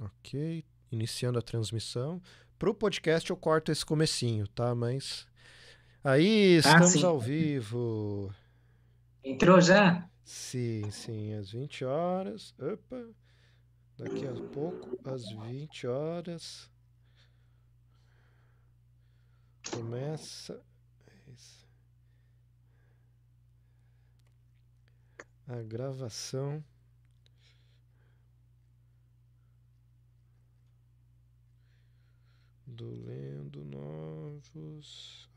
Ok, iniciando a transmissão. Para o podcast eu corto esse comecinho, tá? Mas aí ah, estamos ah, ao vivo. Entrou já? Sim, sim, às 20 horas. Opa. Daqui a pouco, às 20 horas. Começa. A gravação Ando lendo novos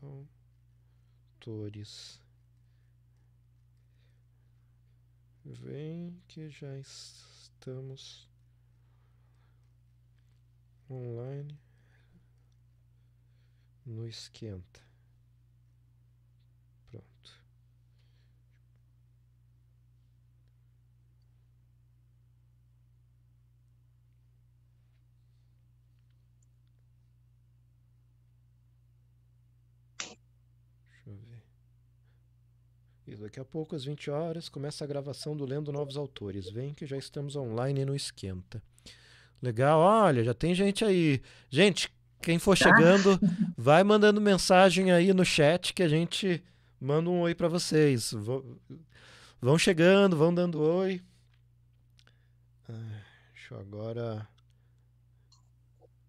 autores. Vem que já estamos online no esquenta. E daqui a pouco, às 20 horas, começa a gravação do Lendo Novos Autores. Vem que já estamos online no Esquenta. Legal, olha, já tem gente aí. Gente, quem for tá. chegando, vai mandando mensagem aí no chat que a gente manda um oi para vocês. Vão chegando, vão dando oi. Ah, deixa eu agora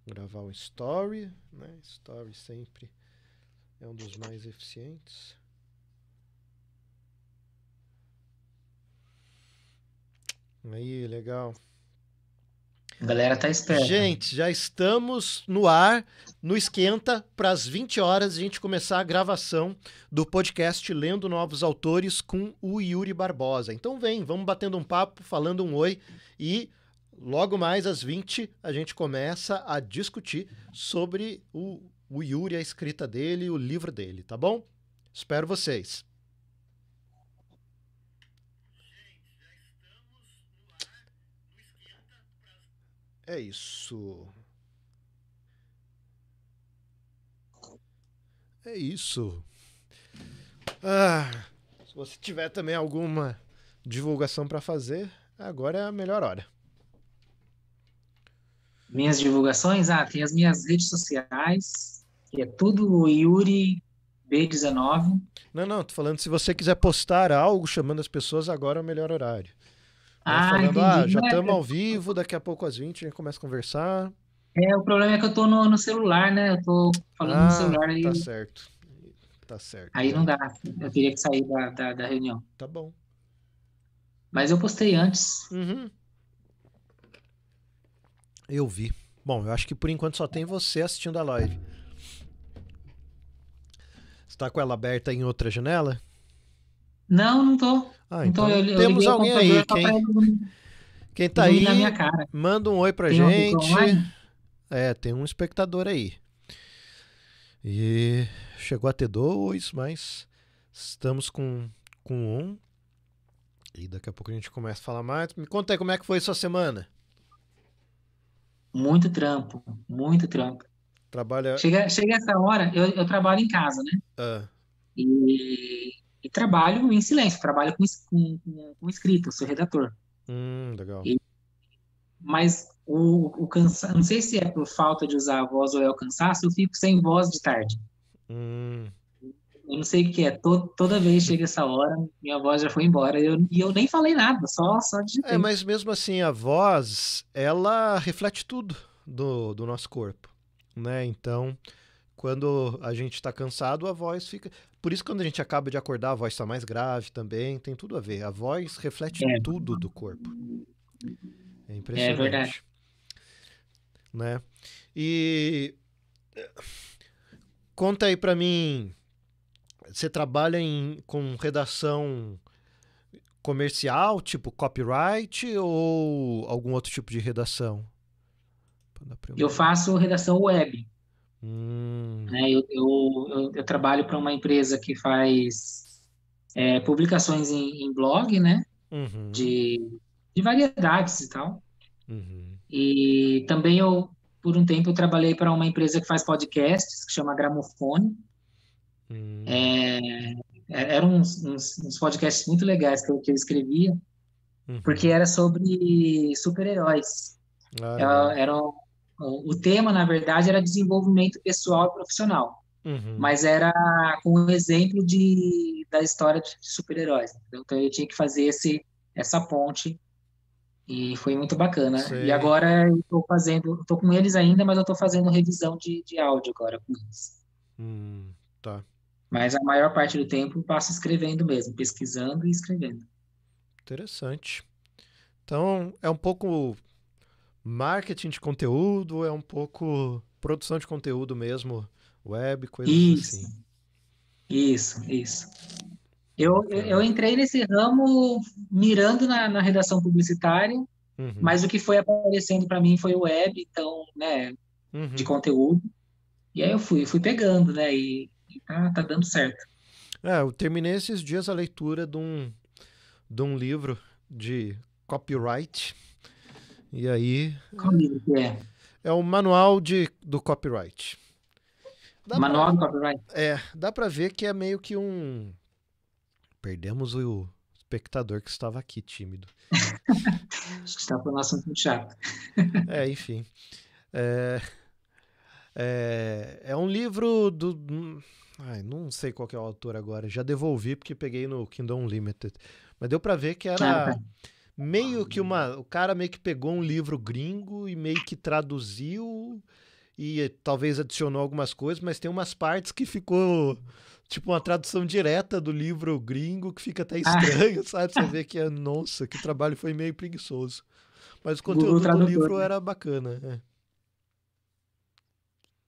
gravar um story, né? Story sempre é um dos mais eficientes. Aí, legal. A galera tá esperta. Gente, já estamos no ar, no esquenta, para as 20 horas a gente começar a gravação do podcast Lendo Novos Autores com o Yuri Barbosa. Então vem, vamos batendo um papo, falando um oi e logo mais às 20 a gente começa a discutir sobre o, o Yuri, a escrita dele, o livro dele, tá bom? Espero vocês. É isso. É isso. Ah, se você tiver também alguma divulgação para fazer, agora é a melhor hora. Minhas divulgações? Ah, tem as minhas redes sociais, que é tudo Yuri B19. Não, não, tô falando se você quiser postar algo chamando as pessoas, agora é o melhor horário. Né, ah, falando, entendi. ah, já estamos é ao vivo, daqui a pouco às 20 a gente começa a conversar. É, o problema é que eu tô no, no celular, né? Eu tô falando ah, no celular aí. Tá certo. Tá certo. Aí não é. dá. Eu teria que sair da, da, da reunião. Tá bom. Mas eu postei antes. Uhum. Eu vi. Bom, eu acho que por enquanto só tem você assistindo a live. Está com ela aberta em outra janela? Não, não tô. Ah, então, então eu, temos alguém aí. Quem, quem tá aí, manda um oi pra tem gente. É, tem um espectador aí. E chegou a ter dois, mas estamos com, com um. E daqui a pouco a gente começa a falar mais. Me conta aí como é que foi sua semana. Muito trampo, muito trampo. Trabalha. Chega, chega essa hora, eu, eu trabalho em casa, né? Ah. E e trabalho em silêncio, trabalho com, com, com escrita, sou redator. Hum, legal. E, mas o, o cansa... não sei se é por falta de usar a voz ou é o cansaço, eu fico sem voz de tarde. Hum. Eu não sei o que é, toda vez chega essa hora, minha voz já foi embora eu, e eu nem falei nada, só, só de. É, mas mesmo assim, a voz, ela reflete tudo do, do nosso corpo, né? Então, quando a gente está cansado, a voz fica. Por isso, quando a gente acaba de acordar, a voz está mais grave também, tem tudo a ver. A voz reflete é. tudo do corpo. É, é impressionante. É verdade. Né? E conta aí para mim, você trabalha em, com redação comercial, tipo copyright, ou algum outro tipo de redação? Eu faço redação web. Hum. Né? Eu, eu, eu, eu, trabalho para uma empresa que faz é, publicações em, em, blog, né? Uhum. De, de variedades e tal. Uhum. E também eu, por um tempo, eu trabalhei para uma empresa que faz podcasts, que chama Gramofone. Uhum. É, eram uns, uns, uns, podcasts muito legais que eu, que eu escrevia, uhum. porque era sobre super-heróis. Ah, eram o tema, na verdade, era desenvolvimento pessoal e profissional. Uhum. Mas era com o exemplo de, da história de super-heróis. Então eu tinha que fazer esse, essa ponte e foi muito bacana. Sei. E agora eu fazendo, estou com eles ainda, mas eu fazendo revisão de, de áudio agora com eles. Hum, tá. Mas a maior parte do tempo eu passo escrevendo mesmo, pesquisando e escrevendo. Interessante. Então é um pouco marketing de conteúdo, é um pouco produção de conteúdo mesmo, web, coisas isso. assim. Isso, isso. Eu, eu entrei nesse ramo mirando na, na redação publicitária, uhum. mas o que foi aparecendo para mim foi o web, então, né, uhum. de conteúdo. E aí eu fui, fui pegando, né, e, e tá, tá dando certo. É, eu terminei esses dias a leitura de um, de um livro de copyright, e aí. é? É o manual de, do copyright. Dá manual do copyright? É, dá para ver que é meio que um. Perdemos o espectador que estava aqui, tímido. Acho que está falando assunto muito chato. é, enfim. É, é, é um livro do. Ai, não sei qual é o autor agora. Já devolvi porque peguei no Kingdom Unlimited. Mas deu para ver que era. Ah, tá meio que uma. O cara meio que pegou um livro gringo e meio que traduziu e eh, talvez adicionou algumas coisas, mas tem umas partes que ficou tipo uma tradução direta do livro gringo que fica até ah. estranho, ah. sabe? Você vê que, é nossa, que trabalho foi meio preguiçoso. Mas o conteúdo o do livro né? era bacana.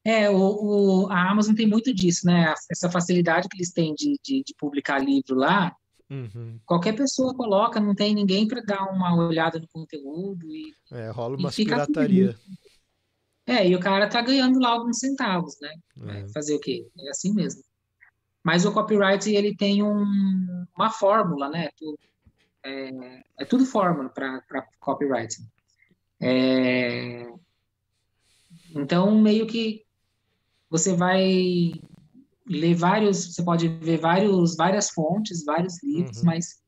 É, é o, o, a Amazon tem muito disso, né? Essa facilidade que eles têm de, de, de publicar livro lá, Uhum. Qualquer pessoa coloca, não tem ninguém para dar uma olhada no conteúdo. E, é, rola uma pirataria. É, e o cara tá ganhando lá alguns centavos, né? É. Fazer o quê? É assim mesmo. Mas o copyright, ele tem um, uma fórmula, né? É, é, é tudo fórmula para copyright. É, então, meio que você vai ler vários, você pode ver vários, várias fontes, vários livros, uhum. mas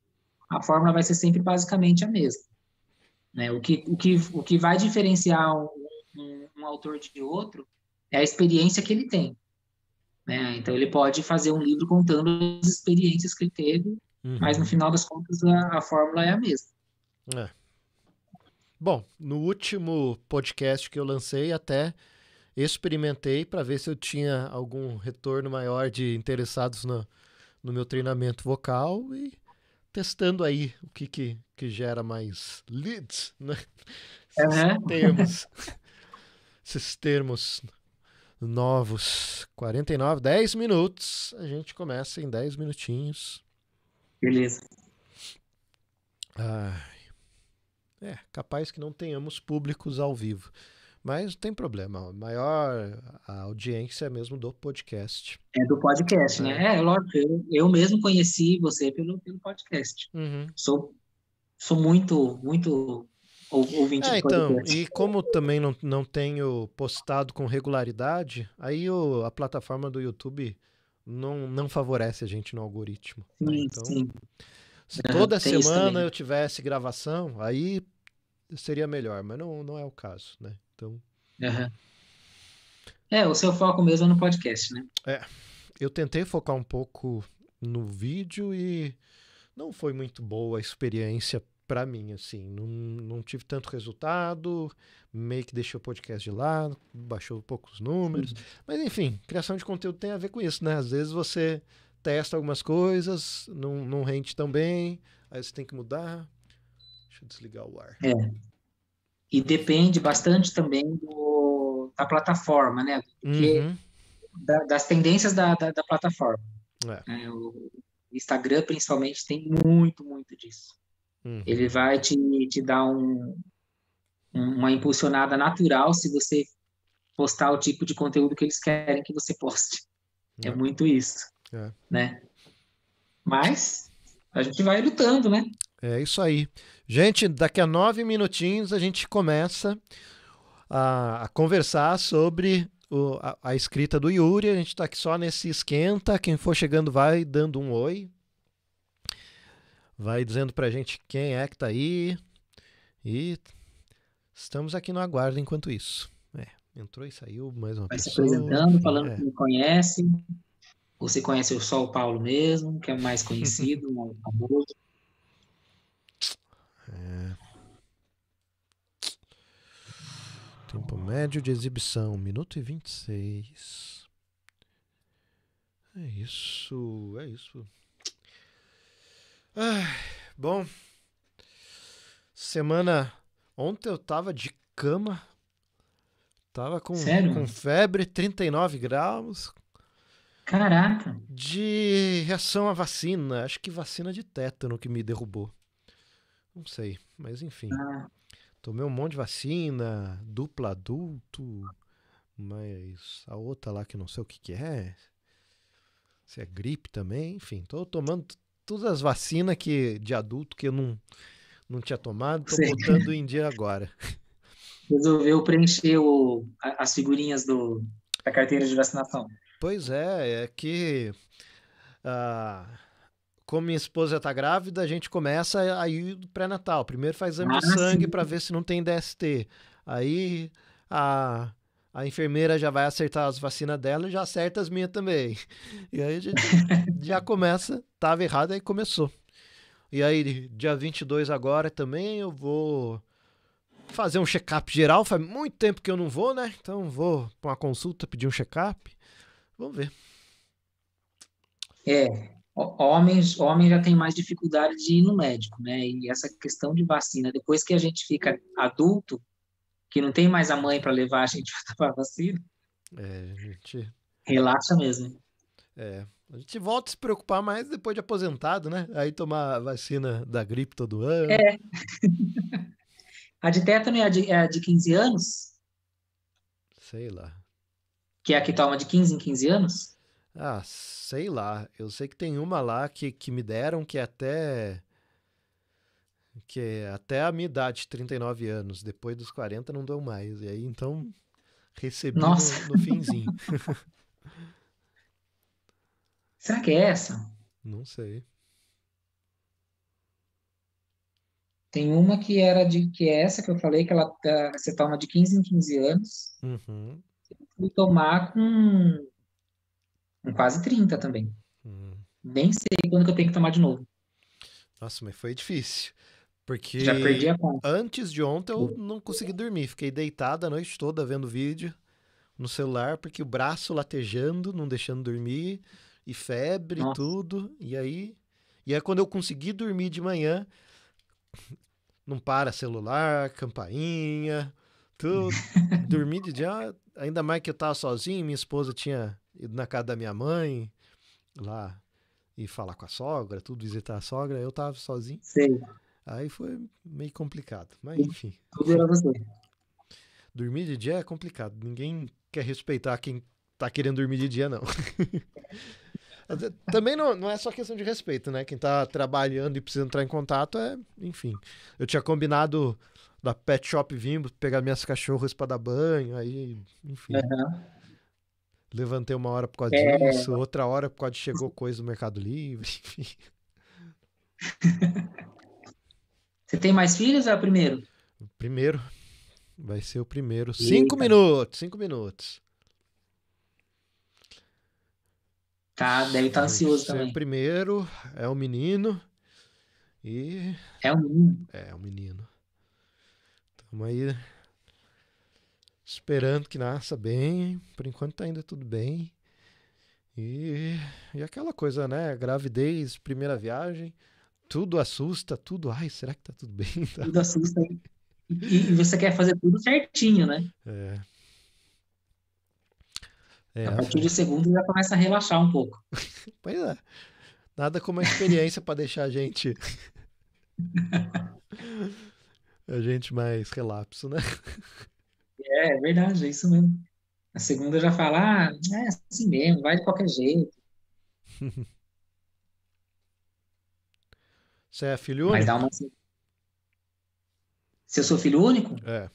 a fórmula vai ser sempre basicamente a mesma. Né? O, que, o, que, o que vai diferenciar um, um, um autor de outro é a experiência que ele tem. Né? Então, ele pode fazer um livro contando as experiências que ele teve, uhum. mas no final das contas a, a fórmula é a mesma. É. Bom, no último podcast que eu lancei, até experimentei para ver se eu tinha algum retorno maior de interessados no, no meu treinamento vocal e testando aí o que, que, que gera mais leads, né? Esses termos. Esses termos novos. 49, 10 minutos. A gente começa em 10 minutinhos. Beleza. Ai. É, capaz que não tenhamos públicos ao vivo. Mas não tem problema. A maior audiência é mesmo do podcast. É do podcast, né? é. né? É, lógico. Eu, eu mesmo conheci você pelo, pelo podcast. Uhum. Sou, sou muito, muito ouvinte é, do então, podcast. E como também não, não tenho postado com regularidade, aí o, a plataforma do YouTube não, não favorece a gente no algoritmo. Né? Sim, né? então, sim. Se toda ah, semana eu tivesse gravação, aí seria melhor, mas não, não é o caso, né? Então. Uhum. É, o seu foco mesmo é no podcast, né? É. Eu tentei focar um pouco no vídeo e não foi muito boa a experiência para mim, assim. Não, não tive tanto resultado, meio que deixei o podcast de lado, baixou poucos números. Uhum. Mas, enfim, criação de conteúdo tem a ver com isso, né? Às vezes você testa algumas coisas, não, não rende tão bem, aí você tem que mudar. Deixa eu desligar o ar. É e depende bastante também do, da plataforma, né? Porque, uhum. da, das tendências da, da, da plataforma. É. É, o Instagram, principalmente, tem muito, muito disso. Uhum. Ele vai te, te dar um, uma impulsionada natural se você postar o tipo de conteúdo que eles querem que você poste. É, é muito isso, é. né? Mas a gente vai lutando, né? É isso aí. Gente, daqui a nove minutinhos a gente começa a, a conversar sobre o, a, a, escrita do Yuri. A gente está aqui só nesse esquenta. Quem for chegando vai dando um oi. Vai dizendo para a gente quem é que está aí. E estamos aqui no aguardo enquanto isso. É, entrou e saiu mais uma vai pessoa. Vai se apresentando, falando é. que me conhece. Você conhece só o Paulo mesmo, que é mais conhecido, mais famoso. Tempo médio de exibição, minuto e 26. É isso, é isso. Ah, bom, semana. Ontem eu tava de cama, tava com, Sério? com febre, 39 graus. Caraca! De reação à vacina, acho que vacina de tétano que me derrubou. Não sei, mas enfim. Ah. Tomei um monte de vacina, dupla adulto, mas a outra lá que não sei o que, que é. Se é gripe também, enfim, tô tomando todas as vacinas que, de adulto que eu não, não tinha tomado, tô Sim. botando em dia agora. Resolveu preencher o, as figurinhas do, da carteira de vacinação. Pois é, é que. Uh, como minha esposa está grávida, a gente começa aí o pré-natal. Primeiro faz exame ah, de sangue para ver se não tem DST. Aí a, a enfermeira já vai acertar as vacinas dela e já acerta as minhas também. E aí a gente já começa, tava errado, aí começou. E aí, dia 22 agora também eu vou fazer um check-up geral. Faz muito tempo que eu não vou, né? Então vou para uma consulta, pedir um check-up. Vamos ver. É, homens, homem já tem mais dificuldade de ir no médico, né? E essa questão de vacina, depois que a gente fica adulto, que não tem mais a mãe para levar a gente para vacina, é, gente... relaxa mesmo. É, a gente volta a se preocupar mais depois de aposentado, né? Aí tomar vacina da gripe todo ano. É. a de tétano é a de, é a de 15 anos? Sei lá. Que é a que toma de 15 em 15 anos? Ah, sei lá. Eu sei que tem uma lá que, que me deram que é até. Que é até a minha idade, 39 anos. Depois dos 40 não deu mais. E aí então recebi no, no, finzinho. Será que é essa? Não sei. Tem uma que era de que é essa que eu falei, que ela eh, você toma de 15 em 15 anos. Uhum. Eu fui tomar com com quase 30 também. Hum. Nem sei quando que eu tenho que tomar de novo. Nossa, mas foi difícil. Porque Já perdi a conta. antes de ontem eu hum. não consegui dormir. Fiquei deitado a noite toda vendo vídeo no celular, porque o braço latejando, não deixando dormir, e febre, e tudo. E aí. E aí, quando eu consegui dormir de manhã, não para celular, campainha, tudo. Dormi de dia, ainda mais que eu tava sozinho, minha esposa tinha ido na casa da minha mãe, lá, e falar com a sogra, tudo, visitar a sogra, eu tava sozinho. Sim. Aí foi meio complicado, mas enfim. Tudo era você. Dormir de dia é complicado, ninguém quer respeitar quem tá querendo dormir de dia, não. Eh, também não, não é só questão de respeito, né? Quem tá trabalhando e precisa entrar em contato é, enfim. Eu tinha combinado da Pet Shop vir pegar minhas cachorras para dar banho, aí, enfim. Uhum levantei uma hora por causa é... disso, outra hora por causa de chegou coisa do Mercado Livre, enfim. Você tem mais filhos ou é o primeiro? Primeiro. Vai ser o primeiro. Eita. Cinco minutos, cinco minutos. Tá, deve estar tá ansioso também. O primeiro é um menino e... É um menino? É, um menino. Tamo aí esperando que nasça bem. Por enquanto tá ainda tudo bem. E, e aquela coisa, né? Gravidez, primeira viagem, tudo assusta, tudo. Ai, será que tá tudo bem? Tá. Tudo assusta. E, você quer fazer tudo certinho, né? É. é a partir assim. de segundo já começa a relaxar um pouco. pois é. Nada como a experiência para deixar a gente. a gente mais relapso, né? É, é verdade, é isso mesmo. A segunda já fala, ah, é assim mesmo, vai de qualquer jeito. Você é filho único? Mas dá uma... Assim. Se eu sou filho único? É.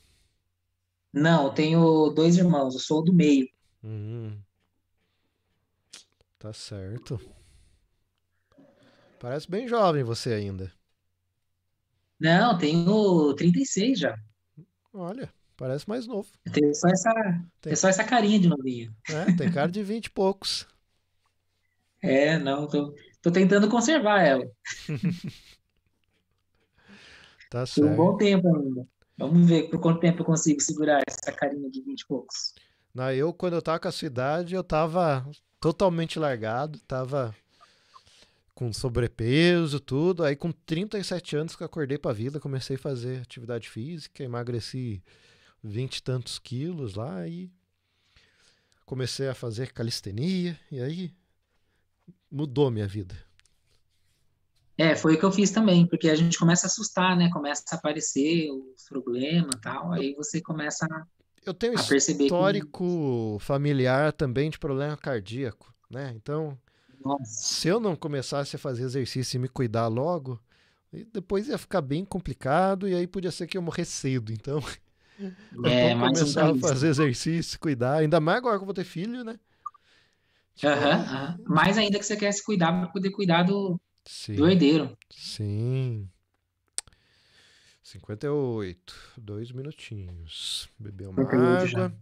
Não, eu tenho dois irmãos, eu sou do meio. Hum. Tá certo. Parece bem jovem você ainda. Não, tenho 36 já. Olha. Parece mais novo. Tem só essa, tem... Tem só essa carinha de novinho. É, tem cara de vinte e poucos. É, não, tô, tô tentando conservar ela. tá certo. um bom tempo ainda. Vamos ver por quanto tempo eu consigo segurar essa carinha de vinte e poucos. Não, eu, quando eu tava com a cidade, eu tava totalmente largado, tava com sobrepeso, tudo. Aí com 37 anos que eu acordei pra vida, comecei a fazer atividade física, emagreci vinte e tantos quilos lá e comecei a fazer calistenia e aí mudou minha vida. É, foi o que eu fiz também, porque a gente começa a assustar, né? Começa a aparecer os problemas tal, aí você começa a Eu tenho a histórico que... familiar também de problema cardíaco, né? Então, Nossa. se eu não começasse a fazer exercício e me cuidar logo, depois ia ficar bem complicado e aí podia ser que eu morresse cedo, então... É, mas começar a fazer exercício, cuidar, ainda mais agora que eu vou ter filho, né? Tipo, uhum, Mais ainda que você quer se cuidar para poder cuidar do, sim, do herdeiro. Sim. 58. Dois minutinhos. Beber uma água.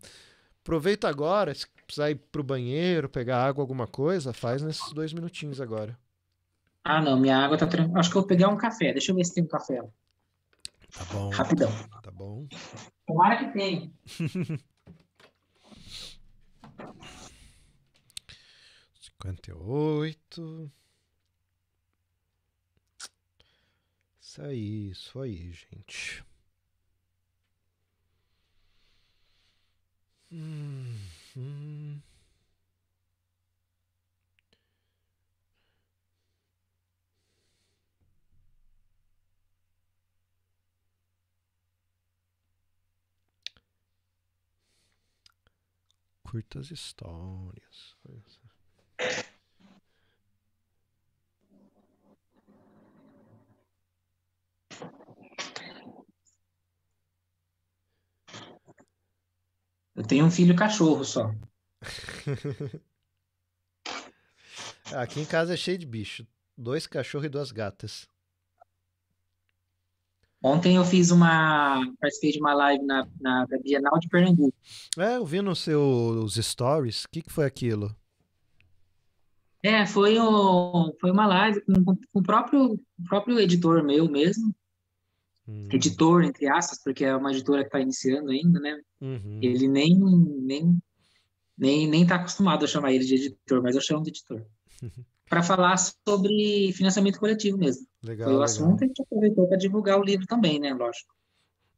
Aproveita agora, se precisar ir pro banheiro, pegar água, alguma coisa, faz nesses dois minutinhos agora. Ah, não, minha água tá tranquila. Acho que eu vou pegar um café. Deixa eu ver se tem um café. Tá bom. Rapidão. Tá bom. Tomara que tenha. Cinquenta e oito. Isso aí, isso aí, gente. Hum, hum. Curtas histórias. Eu tenho um filho cachorro só. Aqui em casa é cheio de bicho. Dois cachorros e duas gatas. Ontem eu fiz uma. participei de uma live na, na, Bienal de Pernambuco. É, eu vi nos seus stories. O que, que foi aquilo? É, foi, o, foi uma live com, com o próprio, próprio editor meu mesmo. Hum. Editor, entre aspas, porque é uma editora que está iniciando ainda, né? Uhum. Ele nem, nem, nem, nem tá acostumado a chamar ele de editor, mas eu chamo de editor. Para falar sobre financiamento coletivo mesmo. Legal, o assunto a gente aproveitou para divulgar o livro também, né? Lógico.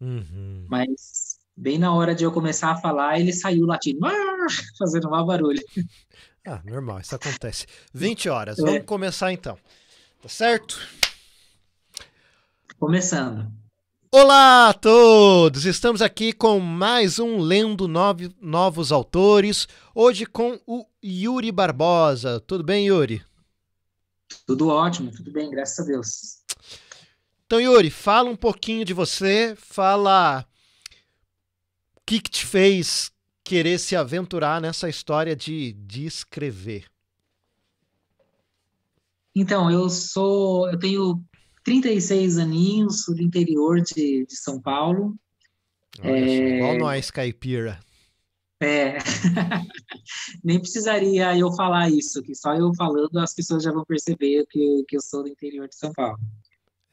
Uhum. Mas bem na hora de eu começar a falar, ele saiu latindo, ah, fazendo mau barulho. Ah, normal, isso acontece. 20 horas, é. vamos começar então. Tá certo? Começando. Olá a todos! Estamos aqui com mais um Lendo Novos Autores, hoje com o Yuri Barbosa. Tudo bem, Yuri? Tudo ótimo, tudo bem, graças a Deus. Então, Yuri, fala um pouquinho de você, fala o que, que te fez querer se aventurar nessa história de, de escrever. Então, eu sou, eu tenho 36 aninhos, sou do interior de, de São Paulo. Olha, é... Igual nós, caipira. É. Nem precisaria eu falar isso, que só eu falando as pessoas já vão perceber que, que eu sou do interior de São Paulo.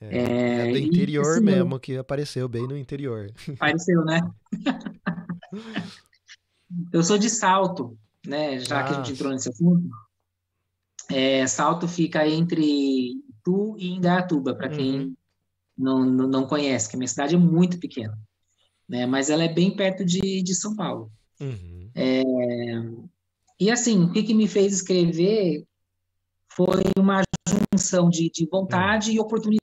É, é, é do interior e, mesmo, que apareceu bem no interior. Apareceu, né? eu sou de Salto, né? Já ah. que a gente ah. entrou nesse assunto. É, Salto fica entre Itu e Indaiatuba, para quem uhum. não, não, não, conhece, que a minha cidade é muito pequena. Né? Mas ela é bem perto de, de São Paulo. Uhum. É, e assim, o que, que, me fez escrever foi uma junção de, de vontade uhum. e oportunidade,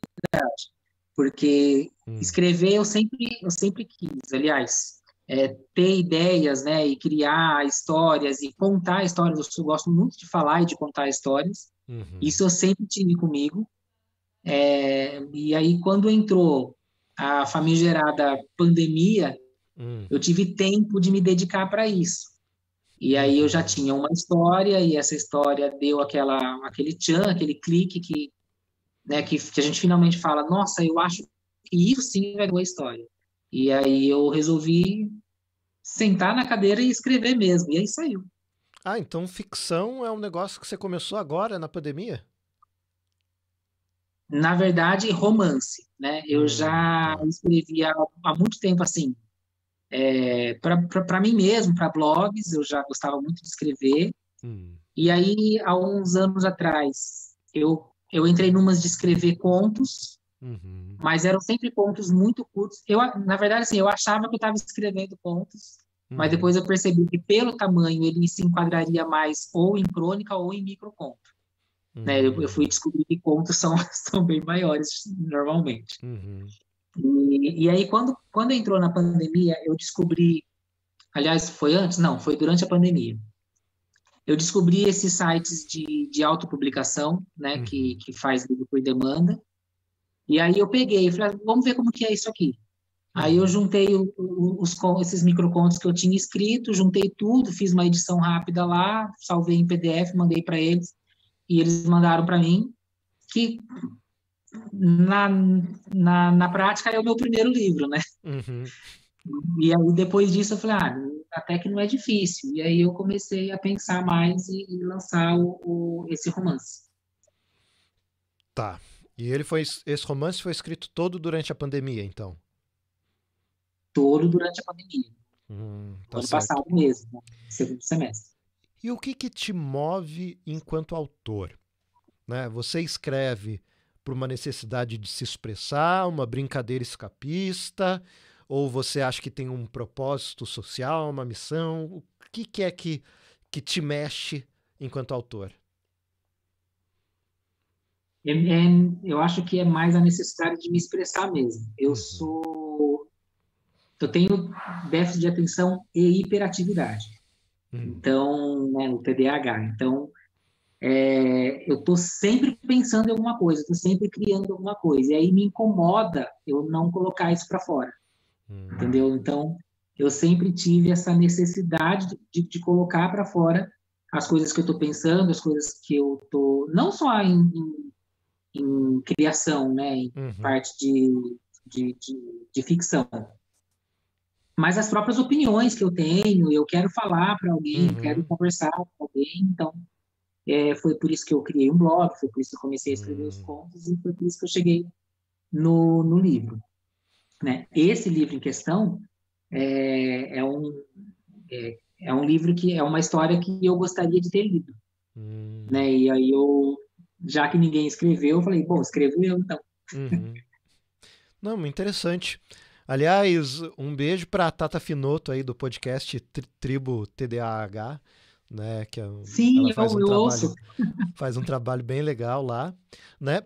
porque uhum. escrever eu sempre, eu sempre quis, aliás, é, ter ideias, né, e criar histórias e contar histórias, eu gosto muito de falar e de contar histórias, uhum. isso eu sempre tive comigo, é, e aí quando entrou a famigerada pandemia, Hum. Eu tive tempo de me dedicar para isso. E aí eu já tinha uma história e essa história deu aquela aquele tchan, aquele clique que, né, que, que a gente finalmente fala, nossa, eu acho que isso sim vai uma história. E aí eu resolvi sentar na cadeira e escrever mesmo. E aí saiu. Ah, então ficção é um negócio que você começou agora na pandemia? Na verdade, romance, né? Eu hum, já tá. escrevia há muito tempo assim, é, para mim mesmo, para blogs, eu já gostava muito de escrever. Hum. E aí, há uns anos atrás, eu, eu entrei numas de escrever contos, uhum. mas eram sempre contos muito curtos. Eu, na verdade, assim, eu achava que eu estava escrevendo contos, uhum. mas depois eu percebi que, pelo tamanho, ele se enquadraria mais ou em crônica ou em microconto. Uhum. Né? Eu, eu, uhum. fui descobrir que contos são, são bem maiores, normalmente. Uhum. E, e, aí, quando, quando entrou na pandemia, eu descobri. Aliás, foi antes? Não, foi durante a pandemia. Eu descobri esses sites de, de autopublicação, né, uhum. que, que faz livro por demanda. E aí eu peguei e falei, vamos ver como que é isso aqui. Uhum. Aí eu uhum. juntei o, o, os, esses microcontos que eu tinha escrito, juntei tudo, fiz uma edição rápida lá, salvei em PDF, mandei para eles. E eles mandaram para mim, que na, na, na prática é o meu primeiro livro, né? Uhum. E aí depois disso eu falei, ah, até que não é difícil. E aí eu comecei a pensar mais e, e lançar o, o, esse romance. Tá. E ele foi esse romance foi escrito todo durante a pandemia, então? Todo durante a pandemia. Hum, tá ano certo. passado mesmo, né? segundo semestre. E o que, que te move enquanto autor? Né? Você escreve por uma necessidade de se expressar, uma brincadeira escapista, ou você acha que tem um propósito social, uma missão? O que, que é que, que te mexe enquanto autor? É, é, eu acho que é mais a necessidade de me expressar mesmo. Eu uhum. sou. Eu tenho déficit de atenção e hiperatividade. Uhum. Então, né, o TDAH. Então, é, eu estou sempre pensando em alguma coisa, estou sempre criando alguma coisa. E aí me incomoda eu não colocar isso para fora. Uhum. Entendeu? Então, eu sempre tive essa necessidade de, de colocar para fora as coisas que eu estou pensando, as coisas que eu estou. Não só em, em, em, criação, né? em uhum. parte de, de, de ficção, mas as próprias opiniões que eu tenho, eu quero falar para alguém, uhum. quero conversar com alguém, então é, foi por isso que eu criei um blog, foi por isso que eu comecei a escrever os hum. contos e foi por isso que eu cheguei no, no livro. Né? Esse livro em questão é, é um, é, é, um livro que é uma história que eu gostaria de ter lido. Hum. Né? E aí eu, já que ninguém escreveu, eu falei, bom, escrevo eu então. Uhum. Não, interessante. Aliás, um beijo para a Tata Finoto aí do podcast Tribo TDAH né? Que é um, Sim, faz eu, um eu trabalho, ouço. Faz um trabalho bem legal lá, né?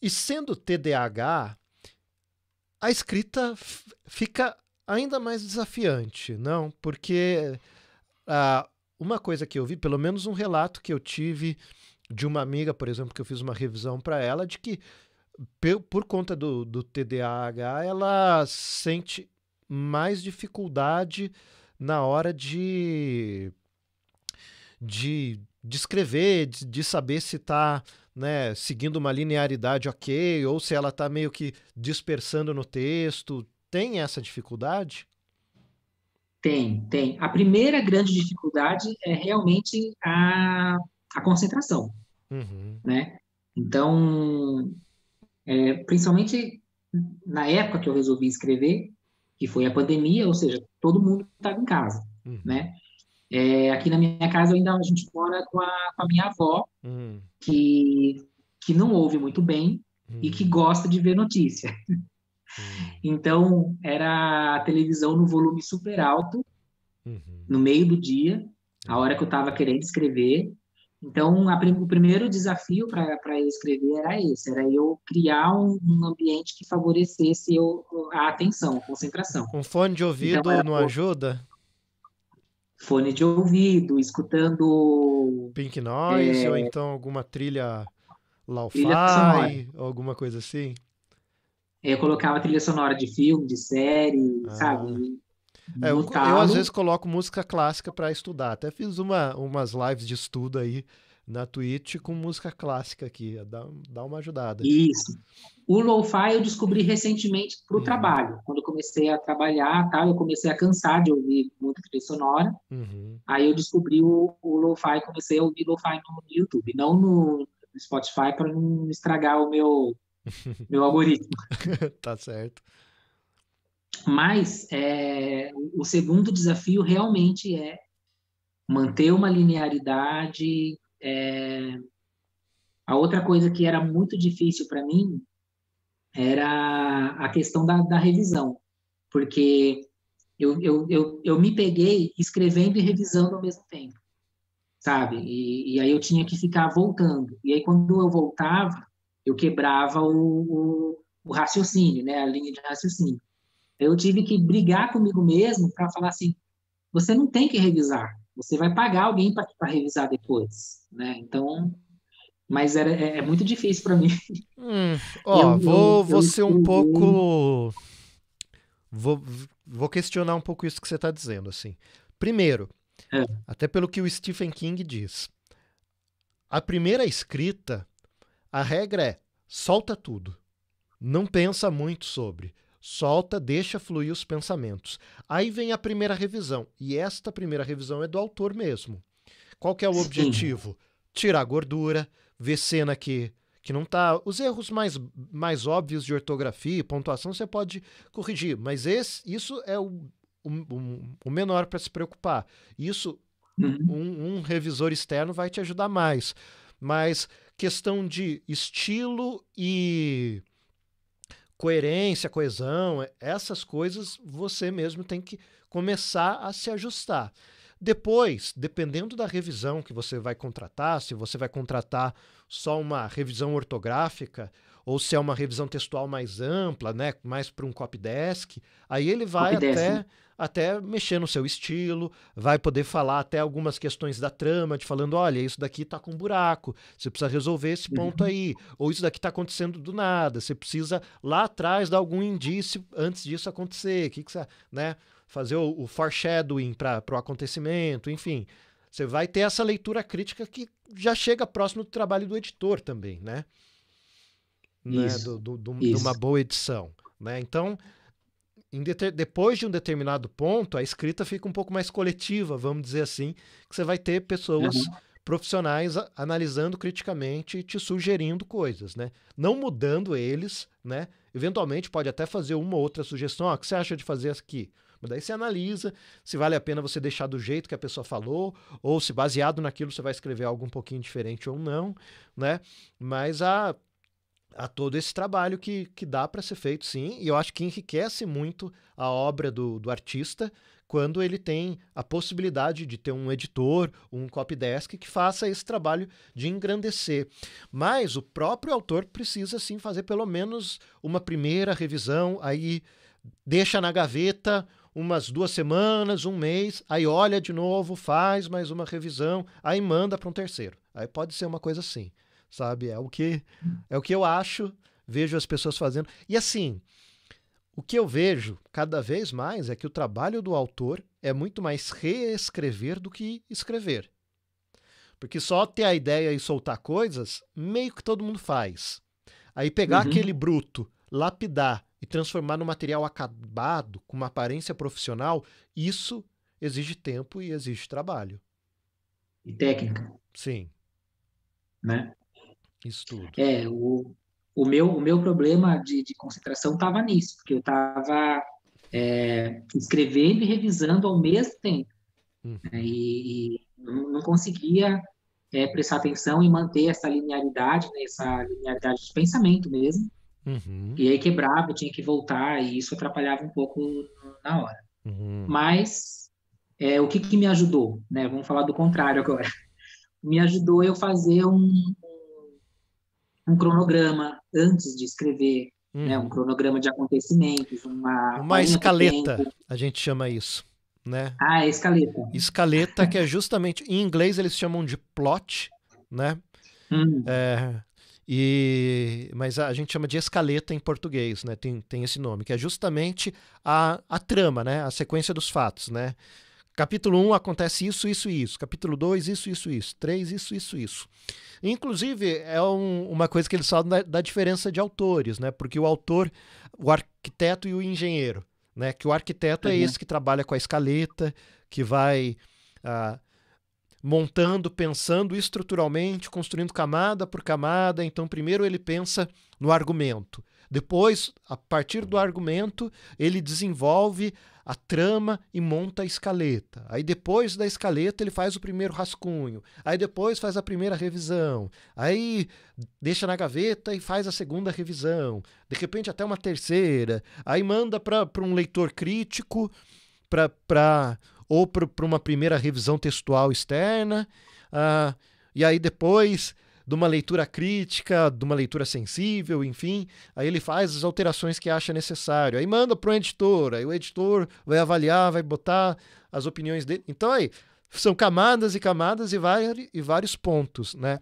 E sendo TDAH, a escrita fica ainda mais desafiante, não? Porque ah, uma coisa que eu vi, pelo menos um relato que eu tive de uma amiga, por exemplo, que eu fiz uma revisão para ela, de que por conta do, do TDAH, ela sente mais dificuldade na hora de de descrever, de, de saber se está né, seguindo uma linearidade ok ou se ela está meio que dispersando no texto. Tem essa dificuldade? Tem, tem. A primeira grande dificuldade é realmente a, a concentração. Uhum. Né? Então, é, principalmente na época que eu resolvi escrever, que foi a pandemia, ou seja, todo mundo estava em casa, uhum. né? É, aqui na minha casa ainda a gente mora com a, com a minha avó, hum. que, que não ouve muito bem e que hum. gosta de ver notícia. Hum. Então, era a televisão no volume super alto, uhum. no meio do dia, a hora que eu estava querendo escrever. Então, a, o primeiro desafio para eu escrever era esse, era eu criar um, um ambiente que favorecesse eu, a atenção, a concentração. Um fone de então, ouvido então, não pouco... ajuda? fone de ouvido, escutando. Pink Noise, é... ou então alguma trilha lo-fi, alguma coisa assim? É, eu colocava trilha sonora de filme, de série, ah. sabe? É, eu, eu, às vezes coloco música clássica para estudar. Até fiz uma, umas lives de estudo aí na Twitch com música clássica aqui. Dá, dá uma ajudada. Isso. O lo-fi eu descobri recentemente para o uhum. trabalho. Quando eu comecei a trabalhar, tá, eu comecei a cansar de ouvir muita trilha sonora. Uhum. Aí eu descobri o, o lo-fi, comecei a ouvir lo-fi no YouTube, não no Spotify para não estragar o meu, meu algoritmo. tá certo. Mas é, o segundo desafio realmente é manter uma linearidade, é... A outra coisa que era muito difícil para mim era a questão da, da revisão, porque eu, eu, eu, eu, me peguei escrevendo e revisando ao mesmo tempo, sabe? E, e, aí eu tinha que ficar voltando. E aí quando eu voltava, eu quebrava o, o, o raciocínio, né? A linha de raciocínio. Eu tive que brigar comigo mesmo para falar assim: você não tem que revisar, você vai pagar alguém para revisar depois, né? Então, mas era, é, é muito difícil para mim. Hum, ó, eu, vou, eu, vou eu ser um pouco. Vou, vou questionar um pouco isso que você está dizendo, assim. Primeiro, é. até pelo que o Stephen King diz, a primeira escrita, a regra é solta tudo. Não pensa muito sobre solta, deixa fluir os pensamentos. Aí vem a primeira revisão, e esta primeira revisão é do autor mesmo. Qual é o Sim. objetivo? Tirar gordura, ver cena que que não tá, os erros mais, mais óbvios de ortografia e pontuação você pode corrigir, mas esse, isso é o, o, o menor para se preocupar. Isso uhum. um, um revisor externo vai te ajudar mais. Mas questão de estilo e coerência, coesão, é, essas coisas você mesmo tem que começar a se ajustar. Depois, dependendo da revisão que você vai contratar, se você vai contratar só uma revisão ortográfica, ou se é uma revisão textual mais ampla, né, mais para um copy desk, aí ele vai até né? até mexer no seu estilo, vai poder falar até algumas questões da trama, de falando, olha, isso daqui está com um buraco, você precisa resolver esse uhum. ponto uhum. aí, ou isso daqui está acontecendo do nada, você precisa lá atrás dar algum indício antes disso acontecer, que que você, né, fazer o, o foreshadowing para o acontecimento, enfim. Você vai ter essa leitura crítica que já chega próximo do trabalho do editor também, né? né, do, do, do, de uma boa edição. Né? Então, deter, depois de um determinado ponto, a escrita fica um pouco mais coletiva, vamos dizer assim, que você vai ter pessoas uhum. profissionais a, analisando criticamente e te sugerindo coisas, né? Não mudando eles, né? Eventualmente pode até fazer uma ou outra sugestão, o que você acha de fazer aqui? Mas daí você analisa se vale a pena você deixar do jeito que a pessoa falou, ou se baseado naquilo você vai escrever algo um pouquinho diferente ou não, né? Mas a a todo esse trabalho que, que dá para ser feito, sim, e eu acho que enriquece muito a obra do, do artista quando ele tem a possibilidade de ter um editor, um copydesk que faça esse trabalho de engrandecer. Mas o próprio autor precisa, sim, fazer pelo menos uma primeira revisão, aí deixa na gaveta umas duas semanas, um mês, aí olha de novo, faz mais uma revisão, aí manda para um terceiro. Aí pode ser uma coisa assim sabe? É o que hum. é o que eu acho, vejo as pessoas fazendo. E assim, o que eu vejo cada vez mais é que o trabalho do autor é muito mais reescrever do que escrever. Porque só ter a ideia e soltar coisas, meio que todo mundo faz. Aí pegar uhum. aquele bruto, lapidar e transformar no material acabado, com uma aparência profissional, isso exige tempo e exige trabalho. E técnica. Sim. Né? isso tudo? É, o, o, meu, o meu problema de, de concentração estava nisso, porque eu estava é, escrevendo e revisando ao mesmo tempo. Uhum. Né, e, e, não conseguia é, prestar atenção e manter essa linearidade, né, essa linearidade de pensamento mesmo. Uhum. E aí quebrava, tinha que voltar, e isso atrapalhava um pouco na hora. Uhum. Mas é, o que, que, me ajudou? Né? Vamos falar do contrário agora. Me ajudou eu fazer um, um cronograma antes de escrever, né? um uhum. cronograma de acontecimentos, uma. Uma escaleta, a gente chama isso. Né? Ah, é escaleta. Escaleta, que é justamente. Em inglês eles chamam de plot, né? Hum. É, e, mas a gente chama de escaleta em português, né? Tem, tem esse nome, que é justamente a, a trama, né? A sequência dos fatos, né? Capítulo 1 acontece isso, isso e isso. Capítulo 2, isso, isso, isso. 3, isso, isso, isso. Inclusive, é um, uma coisa que eles falam da, da, diferença de autores, né? Porque o autor, o arquiteto e o engenheiro, né? Que o arquiteto é uhum. é esse que trabalha com a escaleta, que vai ah, montando, pensando estruturalmente, construindo camada por camada. Então, primeiro ele pensa no argumento. Depois, a partir do argumento, ele desenvolve a trama e monta a escaleta. Aí depois da escaleta ele faz o primeiro rascunho, aí depois faz a primeira revisão, aí deixa na gaveta e faz a segunda revisão, de repente até uma terceira, aí manda para um leitor crítico, pra, pra, ou para uma primeira revisão textual externa, uh, e aí depois de uma leitura crítica, de uma leitura sensível, enfim. Aí ele faz as alterações que acha necessário. Aí manda para o editor, aí o editor vai avaliar, vai botar as opiniões dele. Então aí são camadas e camadas e, vai, e vários pontos, né?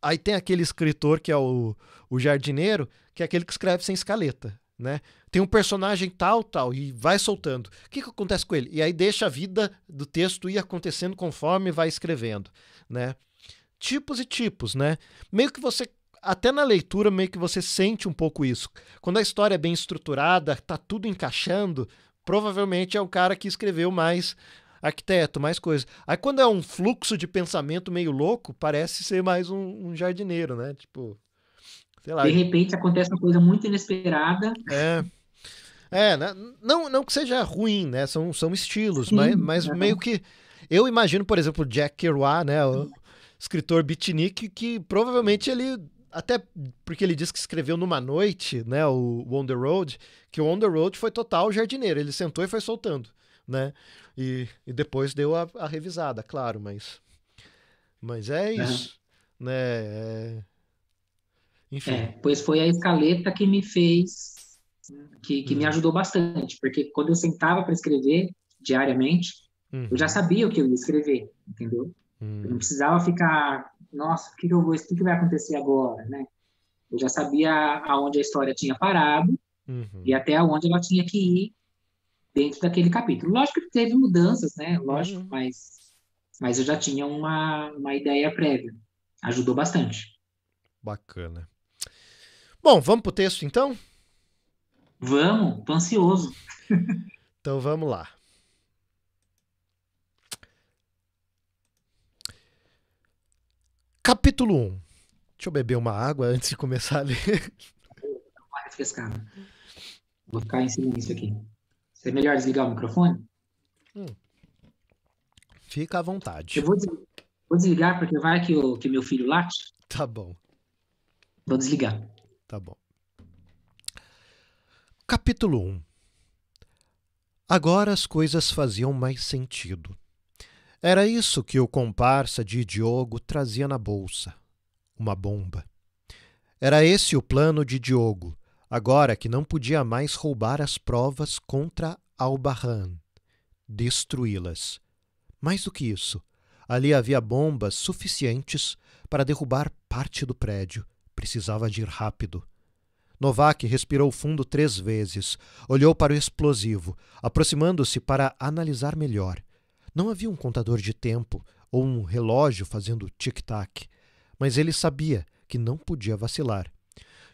Aí tem aquele escritor que é o, o jardineiro, que é aquele que escreve sem escaleta, né? Tem um personagem tal, tal, e vai soltando. O que, que acontece com ele? E aí deixa a vida do texto ir acontecendo conforme vai escrevendo, né? tipos e tipos, né? Meio que você até na leitura meio que você sente um pouco isso. Quando a história é bem estruturada, tá tudo encaixando, provavelmente é o cara que escreveu mais arquiteto, mais coisa. Aí quando é um fluxo de pensamento meio louco, parece ser mais um, um jardineiro, né? Tipo, sei lá. De repente acontece uma coisa muito inesperada. É. É, né? não, não que seja ruim, né? São, são estilos, Sim, mas, mas é meio que eu imagino, por exemplo, Jack Kerouac, né? O, escritor beatnik que provavelmente ele até porque ele diz que escreveu numa noite, né, o, On the Road, que o On the Road foi total jardineiro, ele sentou e foi soltando, né? E, e depois deu a, a revisada, claro, mas mas é isso, né? É... Enfim. É, pois foi a escaleta que me fez, que, que uhum. me ajudou bastante, porque quando eu sentava para escrever diariamente, uhum. eu já uhum. sabia o que eu ia escrever, entendeu? Hum. Eu não precisava ficar, nossa, o que, que eu vou, o que, que vai acontecer agora, né? Eu já sabia aonde a história tinha parado uhum. e até aonde ela tinha que ir dentro daquele capítulo. Lógico que teve mudanças, né? Lógico, uhum. mas, mas eu já tinha uma, uma ideia prévia. Ajudou bastante. Bacana. Bom, vamos pro texto então? Vamos, tô ansioso. então vamos lá. Capítulo 1. Um. Deixa eu beber uma água antes de começar a ler. Vai refrescar. Vou ficar em silêncio aqui. Seria é melhor desligar o microfone? Hum. Fica à vontade. Eu vou, des... vou desligar porque vai que, eu, que meu filho late. Tá bom. Vou desligar. Tá bom. Capítulo 1 Agora as coisas faziam mais sentido. Era isso que o comparsa de Diogo trazia na bolsa: uma bomba. Era esse o plano de Diogo, agora que não podia mais roubar as provas contra Albarran destruí-las. Mais do que isso, ali havia bombas suficientes para derrubar parte do prédio. Precisava de ir rápido. Novak respirou fundo três vezes, olhou para o explosivo, aproximando-se para analisar melhor. Não havia um contador de tempo ou um relógio fazendo tic-tac, mas ele sabia que não podia vacilar.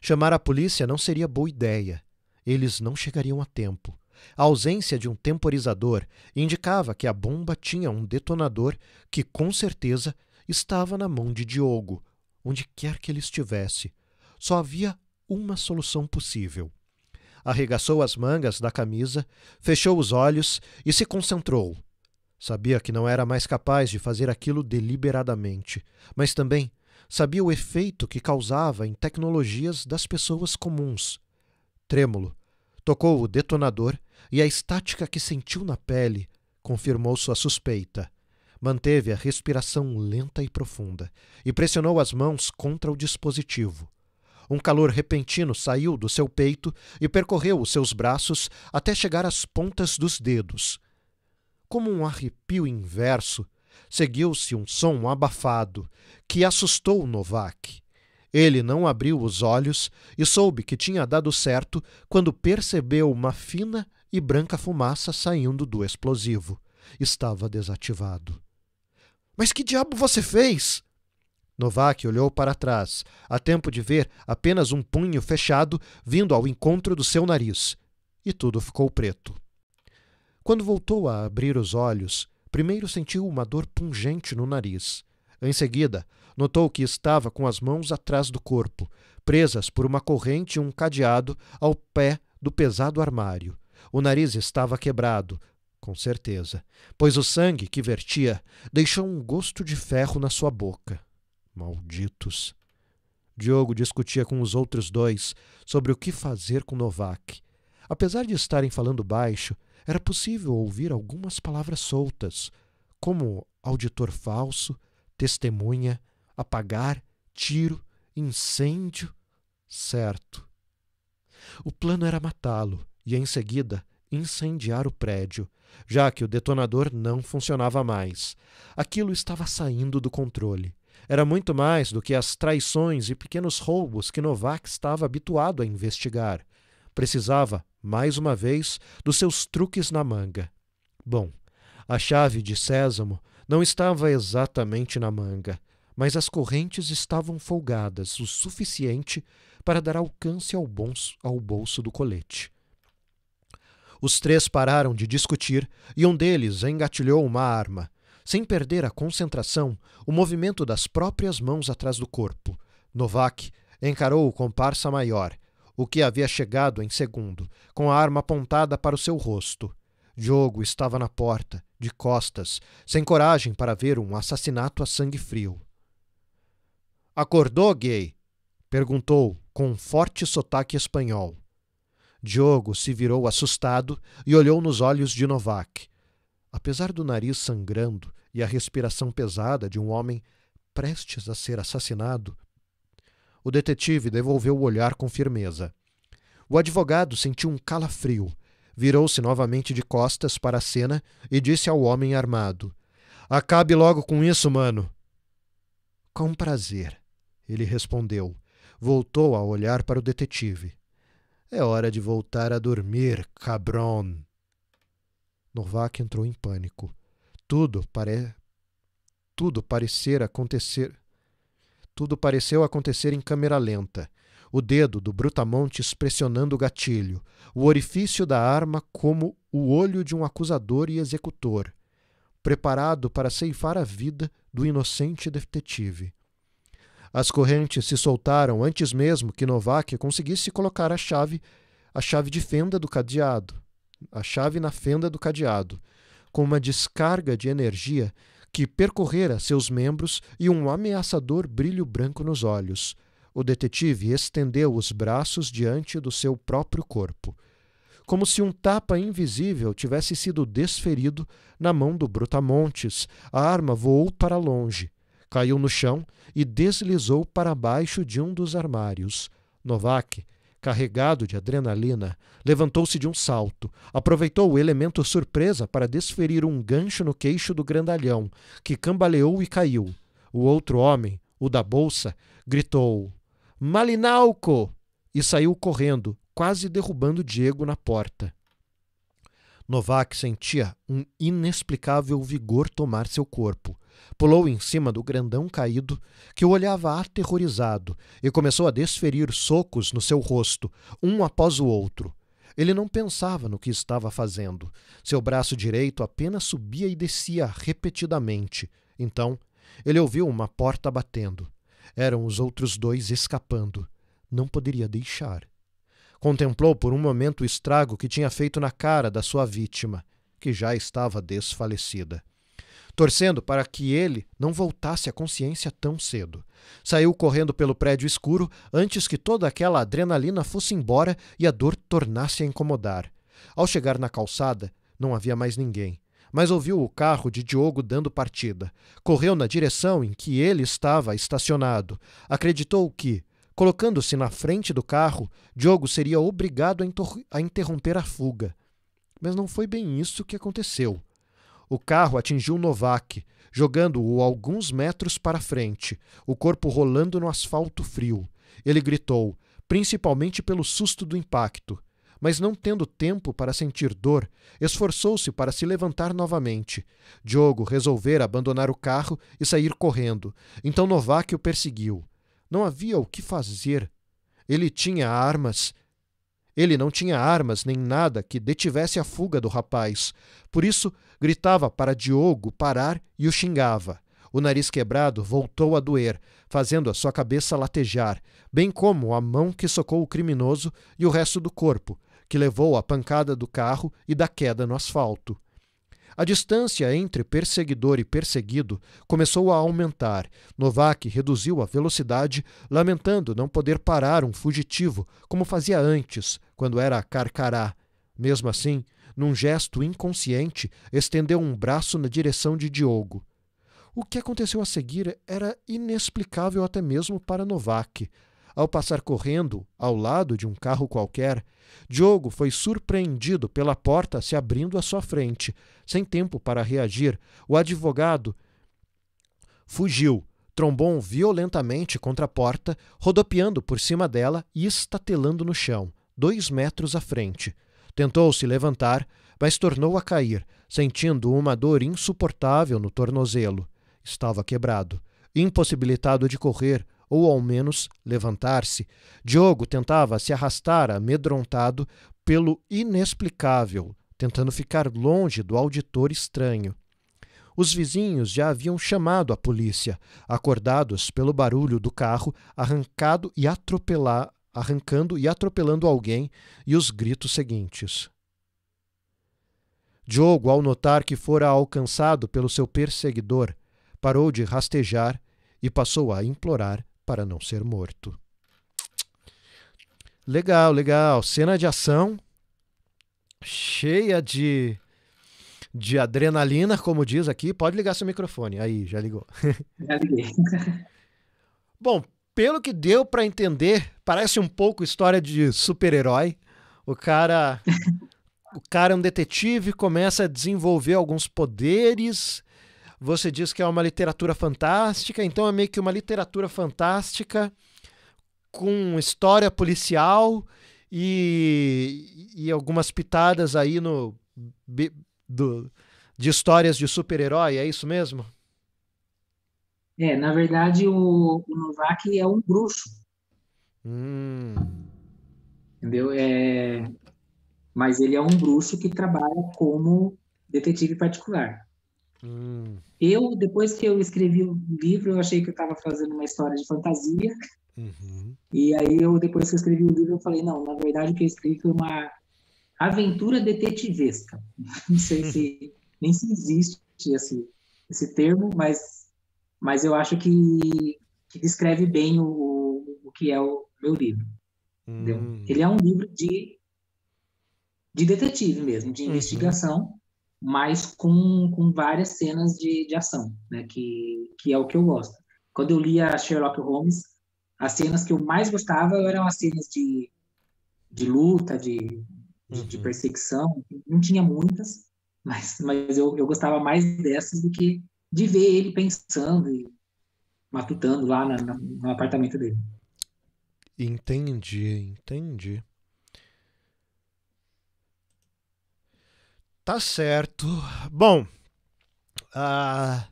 Chamar a polícia não seria boa ideia. Eles não chegariam a tempo. A ausência de um temporizador indicava que a bomba tinha um detonador que, com certeza, estava na mão de Diogo, onde quer que ele estivesse. Só havia uma solução possível. Arregaçou as mangas da camisa, fechou os olhos e se concentrou. Sabia que não era mais capaz de fazer aquilo deliberadamente, mas também sabia o efeito que causava em tecnologias das pessoas comuns. Trêmulo, tocou o detonador e a estática que sentiu na pele confirmou sua suspeita. Manteve a respiração lenta e profunda e pressionou as mãos contra o dispositivo. Um calor repentino saiu do seu peito e percorreu os seus braços até chegar às pontas dos dedos como um arrepio inverso, seguiu-se um som abafado que assustou Novak. Ele não abriu os olhos e soube que tinha dado certo quando percebeu uma fina e branca fumaça saindo do explosivo. Estava desativado. Mas que diabo você fez? Novak olhou para trás, a tempo de ver apenas um punho fechado vindo ao encontro do seu nariz. E tudo ficou preto. Quando voltou a abrir os olhos, primeiro sentiu uma dor pungente no nariz. Em seguida, notou que estava com as mãos atrás do corpo, presas por uma corrente e um cadeado ao pé do pesado armário. O nariz estava quebrado, com certeza, pois o sangue que vertia deixou um gosto de ferro na sua boca. Malditos! Diogo discutia com os outros dois sobre o que fazer com Novak. Apesar de estarem falando baixo, era possível ouvir algumas palavras soltas, como auditor falso, testemunha, apagar, tiro, incêndio, certo. O plano era matá-lo e, em seguida, incendiar o prédio, já que o detonador não funcionava mais. Aquilo estava saindo do controle. Era muito mais do que as traições e pequenos roubos que Novak estava habituado a investigar. Precisava, mais uma vez, dos seus truques na manga. Bom, a chave de Sésamo não estava exatamente na manga, mas as correntes estavam folgadas o suficiente para dar alcance ao, ao bolso do colete. Os três pararam de discutir e um deles engatilhou uma arma. Sem perder a concentração, o movimento das próprias mãos atrás do corpo. Novak encarou o comparsa maior o que havia chegado em segundo, com a arma apontada para o seu rosto. Diogo estava na porta, de costas, sem coragem para ver um assassinato a sangue frio. Acordou, gay? perguntou, com um forte sotaque espanhol. Diogo se virou assustado e olhou nos olhos de Novak. Apesar do nariz sangrando e a respiração pesada de um homem prestes a ser assassinado, o detetive devolveu o olhar com firmeza. O advogado sentiu um calafrio, virou-se novamente de costas para a cena e disse ao homem armado: Acabe logo com isso, mano. Com prazer, ele respondeu. Voltou a olhar para o detetive. É hora de voltar a dormir, cabron. Novak entrou em pânico. Tudo pare... Tudo parecer acontecer. Tudo pareceu acontecer em câmera lenta. O dedo do Brutamontes pressionando o gatilho, o orifício da arma como o olho de um acusador e executor, preparado para ceifar a vida do inocente detetive. As correntes se soltaram antes mesmo que Novak conseguisse colocar a chave, a chave de fenda do cadeado, a chave na fenda do cadeado. Com uma descarga de energia, que percorrera seus membros e um ameaçador brilho branco nos olhos. O detetive estendeu os braços diante do seu próprio corpo, como se um tapa invisível tivesse sido desferido na mão do Brutamontes. A arma voou para longe, caiu no chão e deslizou para baixo de um dos armários. Novak carregado de adrenalina, levantou-se de um salto, aproveitou o elemento surpresa para desferir um gancho no queixo do grandalhão, que cambaleou e caiu. O outro homem, o da bolsa, gritou: Malinalco! e saiu correndo, quase derrubando Diego na porta. Novak sentia um inexplicável vigor tomar seu corpo. Pulou em cima do grandão caído, que o olhava aterrorizado, e começou a desferir socos no seu rosto, um após o outro. Ele não pensava no que estava fazendo. Seu braço direito apenas subia e descia repetidamente. Então, ele ouviu uma porta batendo. Eram os outros dois escapando. Não poderia deixar. Contemplou por um momento o estrago que tinha feito na cara da sua vítima, que já estava desfalecida torcendo para que ele não voltasse à consciência tão cedo. Saiu correndo pelo prédio escuro antes que toda aquela adrenalina fosse embora e a dor tornasse a incomodar. Ao chegar na calçada, não havia mais ninguém, mas ouviu o carro de Diogo dando partida. Correu na direção em que ele estava estacionado. Acreditou que, colocando-se na frente do carro, Diogo seria obrigado a, a interromper a fuga. Mas não foi bem isso que aconteceu. O carro atingiu Novak, jogando-o alguns metros para frente, o corpo rolando no asfalto frio. Ele gritou, principalmente pelo susto do impacto, mas não tendo tempo para sentir dor, esforçou-se para se levantar novamente. Diogo resolvera abandonar o carro e sair correndo. Então Novak o perseguiu. Não havia o que fazer. Ele tinha armas. Ele não tinha armas nem nada que detivesse a fuga do rapaz. Por isso, Gritava para Diogo parar e o xingava. O nariz quebrado voltou a doer, fazendo a sua cabeça latejar, bem como a mão que socou o criminoso e o resto do corpo, que levou a pancada do carro e da queda no asfalto. A distância entre perseguidor e perseguido começou a aumentar. Novak reduziu a velocidade, lamentando não poder parar um fugitivo, como fazia antes, quando era carcará. Mesmo assim, num gesto inconsciente, estendeu um braço na direção de Diogo. O que aconteceu a seguir era inexplicável até mesmo para Novak. Ao passar correndo ao lado de um carro qualquer, Diogo foi surpreendido pela porta se abrindo à sua frente. Sem tempo para reagir, o advogado fugiu, trombou violentamente contra a porta, rodopiando por cima dela e estatelando no chão, dois metros à frente. Tentou se levantar, mas tornou a cair, sentindo uma dor insuportável no tornozelo. Estava quebrado, impossibilitado de correr ou ao menos levantar-se. Diogo tentava se arrastar amedrontado pelo inexplicável, tentando ficar longe do auditor estranho. Os vizinhos já haviam chamado a polícia, acordados pelo barulho do carro arrancado e atropelá arrancando e atropelando alguém e os gritos seguintes. Diogo, ao notar que fora alcançado pelo seu perseguidor, parou de rastejar e passou a implorar para não ser morto. Legal, legal. Cena de ação cheia de de adrenalina, como diz aqui. Pode ligar seu microfone. Aí, já ligou. Já liguei. Bom, pelo que deu para entender, parece um pouco história de super-herói. O cara, o cara é um detetive, começa a desenvolver alguns poderes. Você diz que é uma literatura fantástica, então é meio que uma literatura fantástica com história policial e, e algumas pitadas aí no do, de histórias de super-herói, é isso mesmo? É, na verdade, o, o Novak é um bruxo. Hum. Entendeu? É, mas ele é um bruxo que trabalha como detetive particular. Hum. Eu, depois que eu escrevi o livro, eu achei que eu estava fazendo uma história de fantasia. Uhum. E aí, eu, depois que eu escrevi o livro, eu falei, não, na verdade, o que eu escrevi foi uma aventura detetivesca. Não sei se nem se existe esse, esse termo, mas mas eu acho que, que descreve bem o, o que é o meu livro. Hum. Ele é um livro de, de detetive mesmo, de uhum. investigação, uhum. mas com, com várias cenas de, de ação, né? que, que é o que eu gosto. Quando eu lia Sherlock Holmes, as cenas que eu mais gostava eram as cenas de, de luta, de, de, uhum. de perseguição, não tinha muitas, mas, mas eu, eu gostava mais dessas do que de ver ele pensando e matutando lá na, na, no apartamento dele. Entendi, entendi. Tá certo. Bom, ah,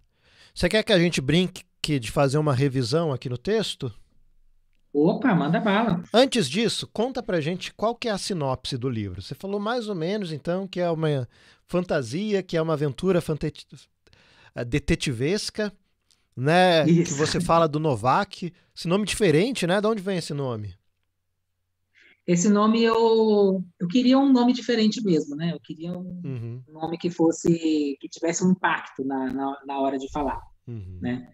você quer que a gente brinque de fazer uma revisão aqui no texto? Opa, manda bala. Antes disso, conta pra gente qual que é a sinopse do livro. Você falou mais ou menos, então, que é uma fantasia, que é uma aventura detetivesca, né? Isso. Que você fala do Novak. Esse nome diferente, né? De onde vem esse nome? Esse nome eu, eu queria um nome diferente mesmo, né? Eu queria um uhum. nome que fosse que tivesse um impacto na, na, na hora de falar, uhum. né?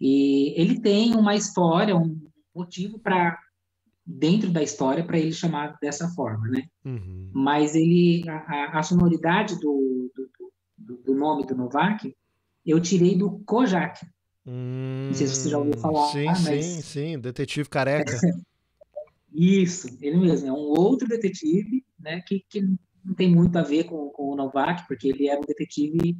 E ele tem uma história, um motivo para dentro da história para ele chamar dessa forma, né? Uhum. Mas ele a, a sonoridade do, do, do, do nome do Novak eu tirei do Kojak. Hum, não sei se você já ouviu hum, falar. Sim, mas... sim, sim, detetive careca. Isso, ele mesmo, é um outro detetive, né, que, que não tem muito a ver com, com o Novak, porque ele era um detetive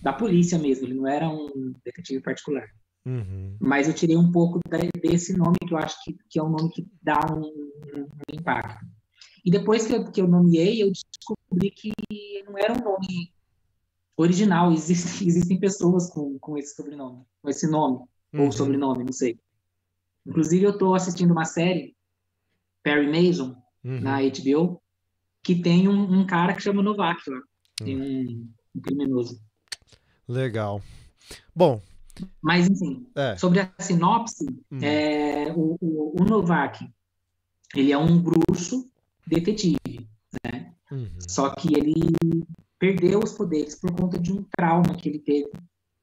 da polícia mesmo, ele não era um detetive particular. Uhum. Mas eu tirei um pouco desse nome, que eu acho que, que é um nome que dá um, um, impacto. E depois que eu, que eu nomeei, eu descobri que não era um nome original. Existem, existem pessoas com, com esse sobrenome, com esse nome, uhum. ou sobrenome, não sei. Inclusive, eu estou assistindo uma série, Perry Mason, uhum. na HBO, que tem um, um, cara que chama Novak lá. Tem uhum. um, um, criminoso. Legal. Bom. Mas, enfim, é. sobre a sinopse, uhum. é, o, o, o Novak, ele é um bruxo detetive, né? Uhum. Só que ele perdeu os poderes por conta de um trauma que ele teve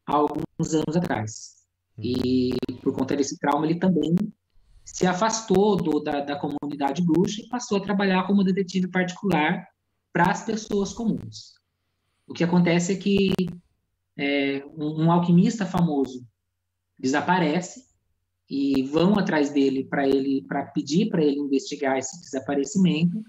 há alguns anos atrás. Hum. E por conta desse trauma, ele também se afastou do, da, da comunidade bruxa e passou a trabalhar como detetive particular para as pessoas comuns. O que acontece é que é, um, um alquimista famoso desaparece e vão atrás dele para ele para pedir para ele investigar esse desaparecimento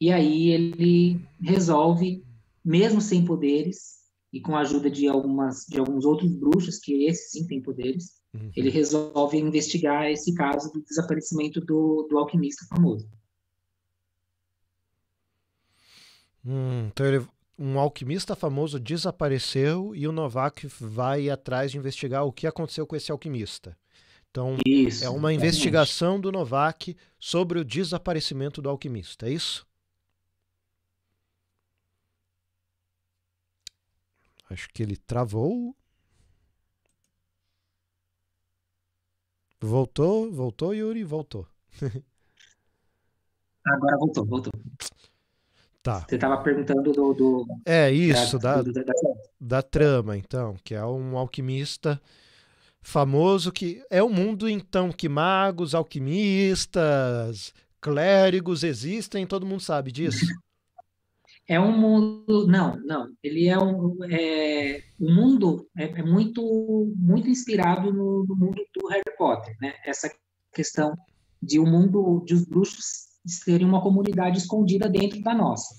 e aí ele resolve mesmo sem poderes e com a ajuda de algumas de alguns outros bruxos que esses sim têm poderes, uhum. ele resolve investigar esse caso do desaparecimento do, do alquimista famoso. Hum, então ele, um alquimista famoso desapareceu e o Novak vai atrás de investigar o que aconteceu com esse alquimista. Então, isso, é uma exatamente. investigação do Novak sobre o desaparecimento do alquimista, é isso? Acho que ele travou. Voltou, voltou, Yuri, voltou. Agora voltou, voltou. Tá. Você estava perguntando do, do, É isso, da, da, do, da, da, trama, então, que é um alquimista famoso que é o um mundo então que magos, alquimistas, clérigos existem, todo mundo sabe disso. é um mundo não não ele é um é, o mundo é, é, muito muito inspirado no, no, mundo do Harry Potter né essa questão de o um mundo de os bruxos serem uma comunidade escondida dentro da nossa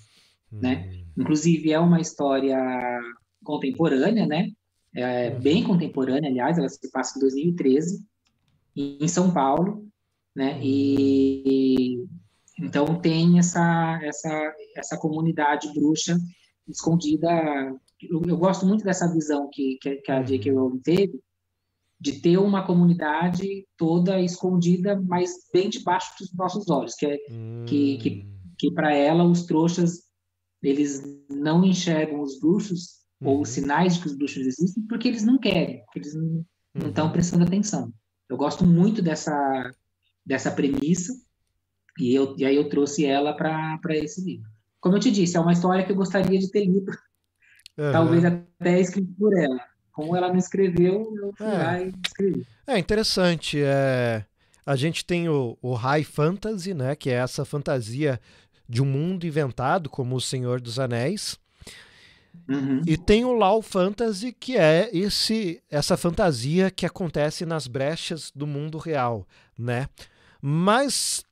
né? hum. né inclusive é uma história contemporânea né é, uhum. bem contemporânea aliás ela se passa em 2013 em São Paulo né hum. e então tem essa essa essa comunidade bruxa escondida. Eu, eu gosto muito dessa visão que que, que a J.K. Uhum. Rowling teve de ter uma comunidade toda escondida, mas bem debaixo dos nossos olhos, que é hum. que, que, que para ela os trouxas eles não enxergam os bruxos ou os uhum. sinais de que os bruxos existem porque eles não querem, porque eles não estão uhum. prestando atenção. Eu gosto muito dessa dessa premissa e, eu, e aí eu trouxe ela para esse livro. Como eu te disse, é uma história que eu gostaria de ter lido. Uhum. Talvez até escrito por ela. Como ela não escreveu, eu fui é. lá e escrevi. É interessante. É... A gente tem o, o High Fantasy, né? Que é essa fantasia de um mundo inventado, como o Senhor dos Anéis. Uhum. E tem o low Fantasy, que é esse essa fantasia que acontece nas brechas do mundo real, né? Mas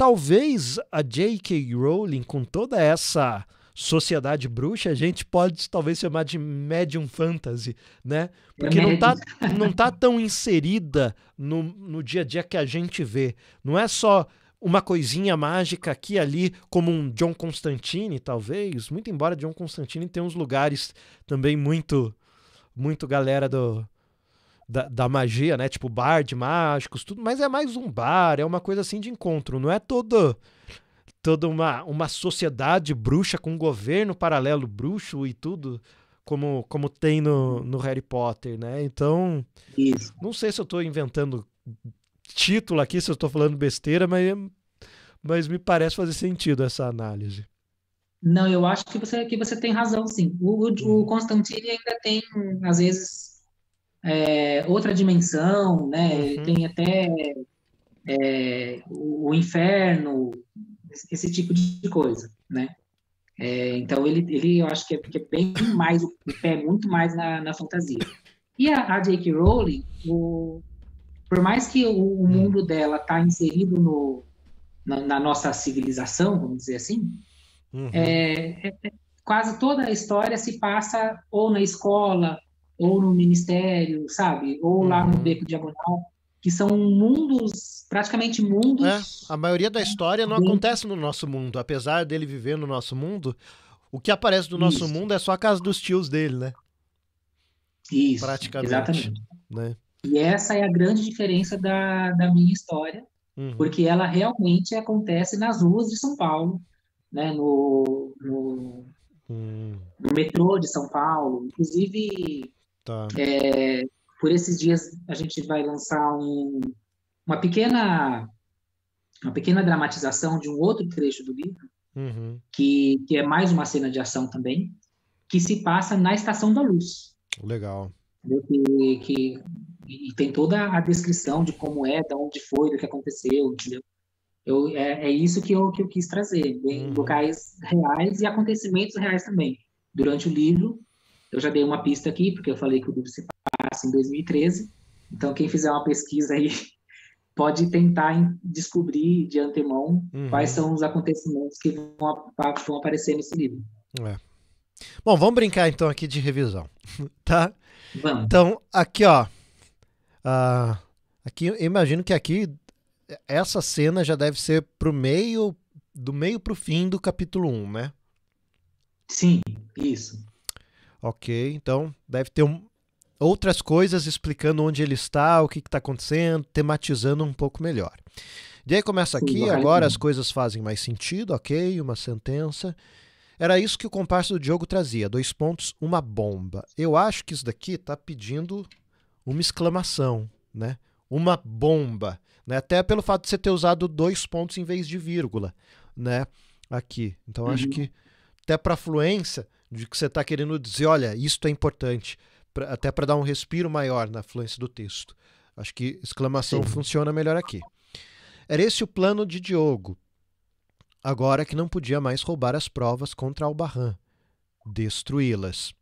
Talvez a J.K. Rowling, com toda essa sociedade bruxa, a gente pode talvez chamar de medium fantasy, né? Porque não está não tá tão inserida no, no dia a dia que a gente vê. Não é só uma coisinha mágica aqui ali, como um John Constantine, talvez. Muito embora John Constantine tenha uns lugares também muito, muito galera do, da, da, magia, né? Tipo bar de mágicos, tudo, mas é mais um bar, é uma coisa assim de encontro, não é todo toda uma, uma sociedade bruxa com um governo paralelo bruxo e tudo como como tem no, no Harry Potter, né? Então, Isso. não sei se eu estou inventando título aqui, se eu estou falando besteira, mas mas me parece fazer sentido essa análise. Não, eu acho que você que você tem razão, sim. O, o, o hum. Constantine ainda tem às vezes é, outra dimensão, né? Uhum. Tem até é, o, o, inferno, esse tipo de coisa, né? É, então ele, ele, eu acho que é, que é bem mais o pé é muito mais na, na fantasia. E a, a J.K. Rowling, o, por mais que o, o hum. mundo dela está inserido no, na, na, nossa civilização, vamos dizer assim, uhum. é, é, é quase toda a história se passa ou na escola ou no ministério, sabe? Ou lá no uhum. Beco Diagonal, que são mundos, praticamente mundos. É, a maioria da história não acontece no nosso mundo, apesar dele viver no nosso mundo. O que aparece do nosso Isso. mundo é só a casa dos tios dele, né? Isso. Praticamente. Exatamente. Né? E essa é a grande diferença da, da minha história, uhum. porque ela realmente acontece nas ruas de São Paulo, né? no, no, hum. no metrô de São Paulo. Inclusive, Tá. É, por esses dias a gente vai lançar um, uma pequena uma pequena dramatização de um outro trecho do livro, uhum. que, que é mais uma cena de ação também, que se passa na Estação da Luz. Legal. Que, que, e tem toda a descrição de como é, de onde foi, do que aconteceu, entendeu? Eu, é, é isso que eu, que eu quis trazer, em né? uhum. locais reais e acontecimentos reais também. Durante o livro, eu já dei uma pista aqui, porque eu falei que o livro se passa em 2013. Então, quem fizer uma pesquisa aí pode tentar descobrir de antemão uhum. quais são os acontecimentos que vão, vão aparecer nesse livro. É. Bom, vamos brincar então aqui de revisão, tá? Vamos. Então, aqui ó, uh, aqui eu imagino que aqui essa cena já deve ser pro meio, do meio pro fim do capítulo 1, né? Sim, isso. Ok, então deve ter um, outras coisas explicando onde ele está, o que está acontecendo, tematizando um pouco melhor. E aí começa aqui, agora as coisas fazem mais sentido, ok, uma sentença. Era isso que o compasso do Diogo trazia, dois pontos, uma bomba. Eu acho que isso daqui está pedindo uma exclamação, né? Uma bomba, né? Até pelo fato de você ter usado dois pontos em vez de vírgula, né? Aqui. Então uhum. acho que até para fluência, de que você está querendo dizer, olha, isto é importante, pra, até para dar um respiro maior na fluência do texto. Acho que exclamação Sim. funciona melhor aqui. Era esse o plano de Diogo, agora que não podia mais roubar as provas contra Albarran, destruí-las.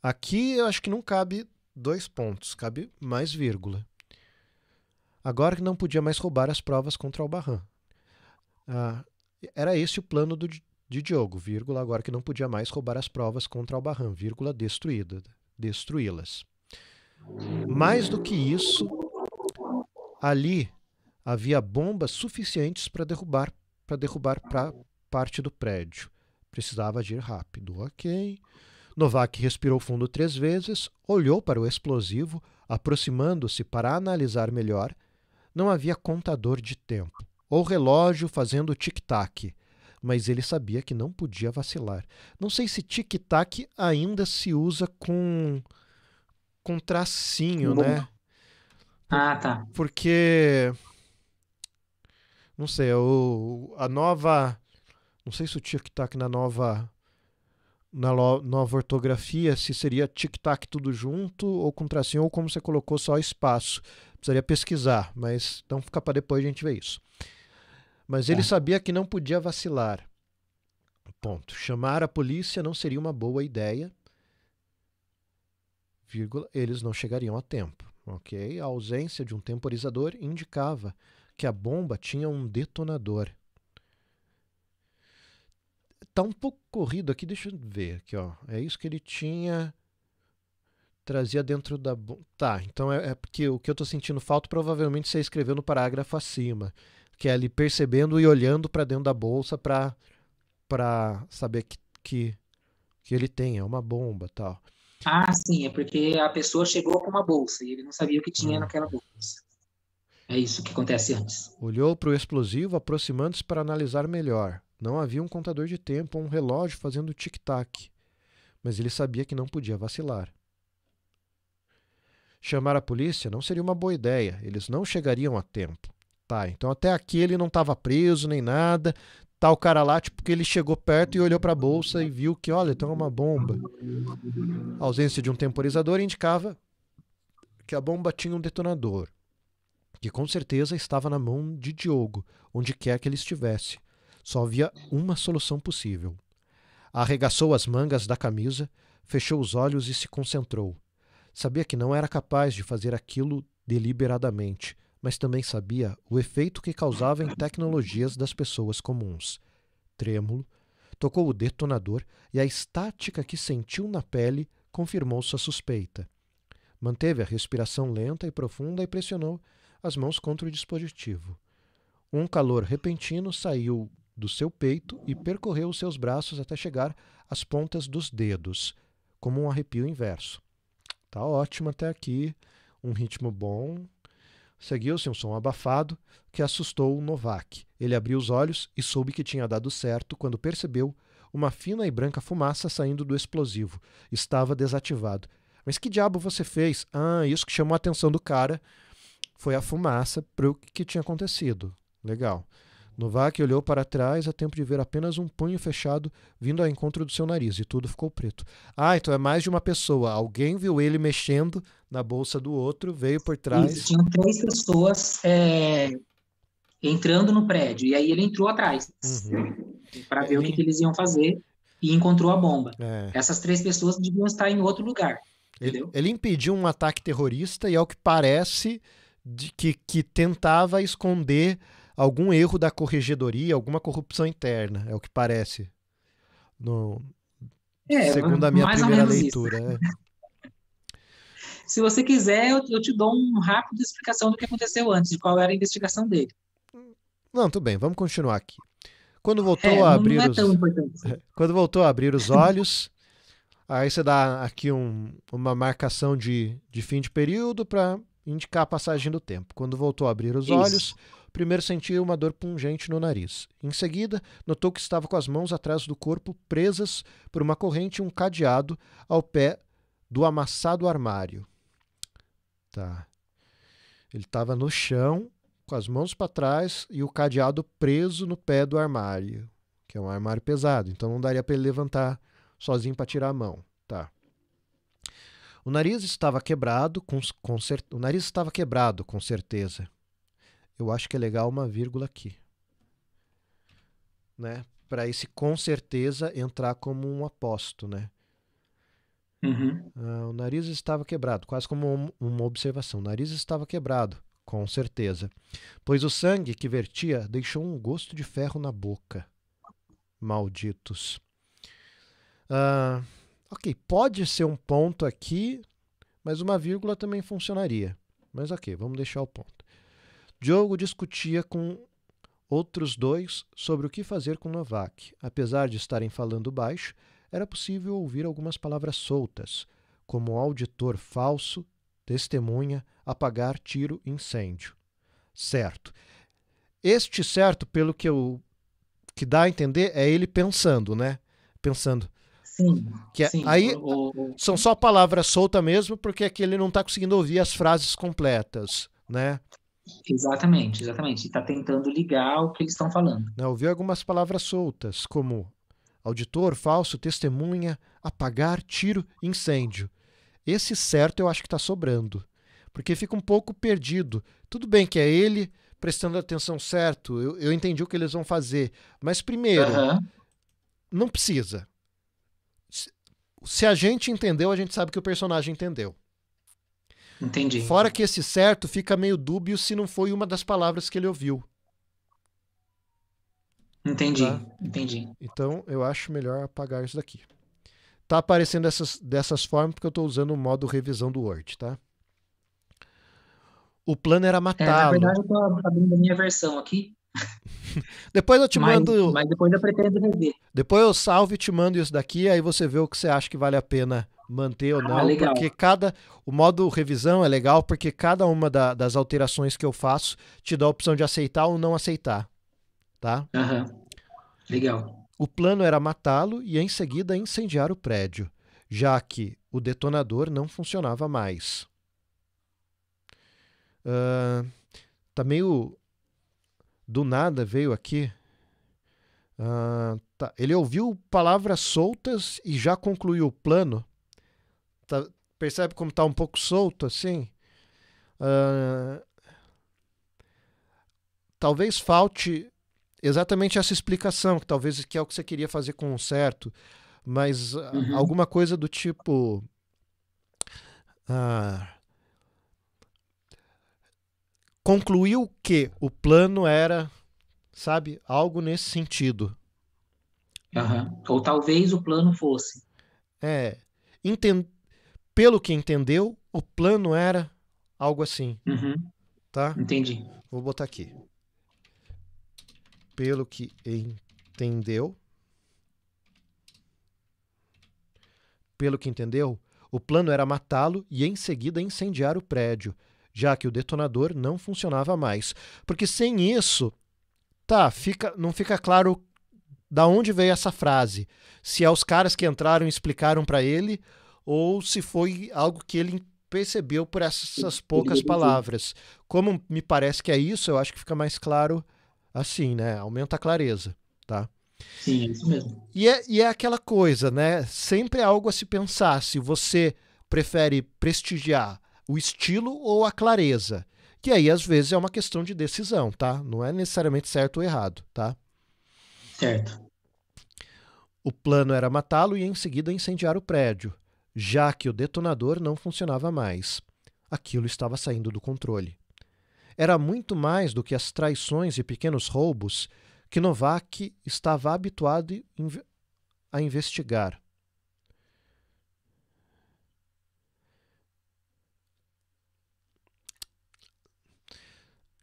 Aqui eu acho que não cabe dois pontos, cabe mais vírgula. Agora que não podia mais roubar as provas contra Albarran. Ah, era esse o plano do, de Diogo, vírgula, agora que não podia mais roubar as provas contra Albarran, vírgula, destruída, destruí-las. Mais do que isso, ali havia bombas suficientes para derrubar para derrubar pra parte do prédio. Precisava agir rápido. Ok. Novak respirou fundo três vezes, olhou para o explosivo, aproximando-se para analisar melhor. Não havia contador de tempo ou relógio fazendo tic-tac mas ele sabia que não podia vacilar. Não sei se tic-tac ainda se usa com, com tracinho, né? Ah, tá. Porque. Não sei, o, a nova. Não sei se o tic-tac na nova. Na lo, nova ortografia, se seria tic-tac tudo junto, ou com tracinho, ou como você colocou só espaço. Precisaria pesquisar, mas então fica para depois a gente ver isso. Mas ele é. sabia que não podia vacilar. Ponto. Chamar a polícia não seria uma boa ideia. Vírgula, eles não chegariam a tempo. Ok? A ausência de um temporizador indicava que a bomba tinha um detonador. Tá um pouco corrido aqui, deixa eu ver aqui, ó. É isso que ele tinha trazia dentro da. Tá, então é, é porque o que eu estou sentindo falta provavelmente você escreveu no parágrafo acima que é ali percebendo e olhando para dentro da bolsa para saber que, que, que ele tem, é uma bomba tal. Ah, sim, é porque a pessoa chegou com uma bolsa e ele não sabia o que tinha hum. naquela bolsa. É isso que acontece antes. Olhou para o explosivo, aproximando-se para analisar melhor. Não havia um contador de tempo ou um relógio fazendo tic-tac, mas ele sabia que não podia vacilar. Chamar a polícia não seria uma boa ideia, eles não chegariam a tempo. Tá, então até aqui ele não estava preso nem nada. Tá o cara lá, tipo, que ele chegou perto e olhou para a bolsa e viu que, olha, tem uma bomba. A ausência de um temporizador indicava que a bomba tinha um detonador, que com certeza estava na mão de Diogo, onde quer que ele estivesse. Só havia uma solução possível. Arregaçou as mangas da camisa, fechou os olhos e se concentrou. Sabia que não era capaz de fazer aquilo deliberadamente mas também sabia o efeito que causava em tecnologias das pessoas comuns. Trêmulo, tocou o detonador e a estática que sentiu na pele confirmou sua suspeita. Manteve a respiração lenta e profunda e pressionou as mãos contra o dispositivo. Um calor repentino saiu do seu peito e percorreu os seus braços até chegar às pontas dos dedos, como um arrepio inverso. Tá ótimo até aqui, um ritmo bom, Seguiu-se um som abafado que assustou o Novak. Ele abriu os olhos e soube que tinha dado certo quando percebeu uma fina e branca fumaça saindo do explosivo. Estava desativado. Mas que diabo você fez? Ah, isso que chamou a atenção do cara foi a fumaça para o que tinha acontecido. Legal. Novak olhou para trás a tempo de ver apenas um punho fechado vindo ao encontro do seu nariz e tudo ficou preto. Ah, então é mais de uma pessoa. Alguém viu ele mexendo na bolsa do outro, veio por trás. Isso, tinham três pessoas é, entrando no prédio, e aí ele entrou atrás uhum. para ver é, o que, que, eles iam fazer e encontrou a bomba. É. Essas três pessoas deviam estar em outro lugar. Ele, ele, impediu um ataque terrorista e, ao é que parece, de que, que tentava esconder algum erro da corregedoria, alguma corrupção interna, é o que parece. No, é, segundo a minha primeira leitura. É. Se você quiser, eu, eu te dou uma rápida explicação do que aconteceu antes, de qual era a investigação dele. Não, tudo bem, vamos continuar aqui. Quando é, voltou é, a abrir é os... Assim. Quando voltou a abrir os olhos, aí você dá aqui um, uma marcação de, de fim de período para indicar a passagem do tempo. Quando voltou a abrir os Isso. olhos, primeiro sentiu uma dor pungente no nariz. Em seguida, notou que estava com as mãos atrás do corpo presas por uma corrente e um cadeado ao pé do amassado armário. Tá. Ele estava no chão, com as mãos para trás e o cadeado preso no pé do armário, que é um armário pesado, então não daria para ele levantar sozinho para tirar a mão, tá? O nariz estava quebrado, com, com cer... o nariz estava quebrado, com certeza. Eu acho que é legal uma vírgula aqui. Né? Para esse com certeza entrar como um aposto, né? Uhum. Ah, o nariz estava quebrado, quase como uma observação. O nariz estava quebrado, com certeza, pois o sangue que vertia deixou um gosto de ferro na boca. Malditos. Ah, ok, pode ser um ponto aqui, mas uma vírgula também funcionaria. Mas ok, vamos deixar o ponto. Diogo discutia com outros dois sobre o que fazer com Novak. Apesar de estarem falando baixo, era possível ouvir algumas palavras soltas, como auditor falso, testemunha, apagar, tiro, incêndio. Certo. Este certo, pelo que eu que dá a entender, é ele pensando, né? Pensando. Sim. Que é, sim. aí o, o... são só palavras soltas mesmo, porque aqui é ele não está conseguindo ouvir as frases completas, né? Exatamente, exatamente. Está tentando ligar o que eles estão falando. Não, né, ouviu algumas palavras soltas, como auditor, falso, testemunha, apagar, tiro, incêndio. Esse certo eu acho que está sobrando, porque fica um pouco perdido. Tudo bem que é ele prestando atenção certo, eu, eu entendi o que eles vão fazer, mas primeiro, uhum. não precisa. Se a gente entendeu, a gente sabe que o personagem entendeu. Entendi. Fora que esse certo fica meio dúbio se não foi uma das palavras que ele ouviu. Entendi, tá? entendi. Então eu acho melhor apagar isso daqui. Tá aparecendo essas, dessas formas porque eu estou usando o modo revisão do Word, tá? O plano era matá-lo. É, na verdade, eu tô abrindo a minha versão aqui. depois eu te mas, mando. Mas depois eu pretendo rever. Depois eu salvo e te mando isso daqui, aí você vê o que você acha que vale a pena manter ou ah, não. Ah, porque cada. O modo revisão é legal porque cada uma da, das alterações que eu faço te dá a opção de aceitar ou não aceitar tá? Uhum. Legal. O plano era matá-lo e em seguida incendiar o prédio, já que o detonador não funcionava mais. Uh, tá meio do nada veio aqui. Uh, tá. Ele ouviu palavras soltas e já concluiu o plano. Tá, percebe como tá um pouco solto assim? Uh, talvez falte exatamente essa explicação, que talvez que é o que você queria fazer com um certo, mas ah, uhum. alguma coisa do tipo. Ah, concluiu que o plano era, sabe, algo nesse sentido. Uhum. Ou talvez o plano fosse. É. Entend... Pelo que entendeu, o plano era algo assim. Uhum. Tá? Entendi. Vou botar aqui pelo que entendeu, pelo que entendeu, o plano era matá-lo e em seguida incendiar o prédio, já que o detonador não funcionava mais. Porque sem isso, tá, fica, não fica claro da onde veio essa frase. Se é os caras que entraram e explicaram para ele ou se foi algo que ele percebeu por essas poucas palavras. Como me parece que é isso, eu acho que fica mais claro assim, né? Aumenta a clareza, tá? Sim, é isso mesmo. E é, e é aquela coisa, né? Sempre é algo a se pensar se você prefere prestigiar o estilo ou a clareza. Que aí, às vezes, é uma questão de decisão, tá? Não é necessariamente certo ou errado, tá? Certo. O plano era matá-lo e em seguida incendiar o prédio, já que o detonador não funcionava mais. Aquilo estava saindo do controle. Era muito mais do que as traições e pequenos roubos que Novak estava habituado a investigar.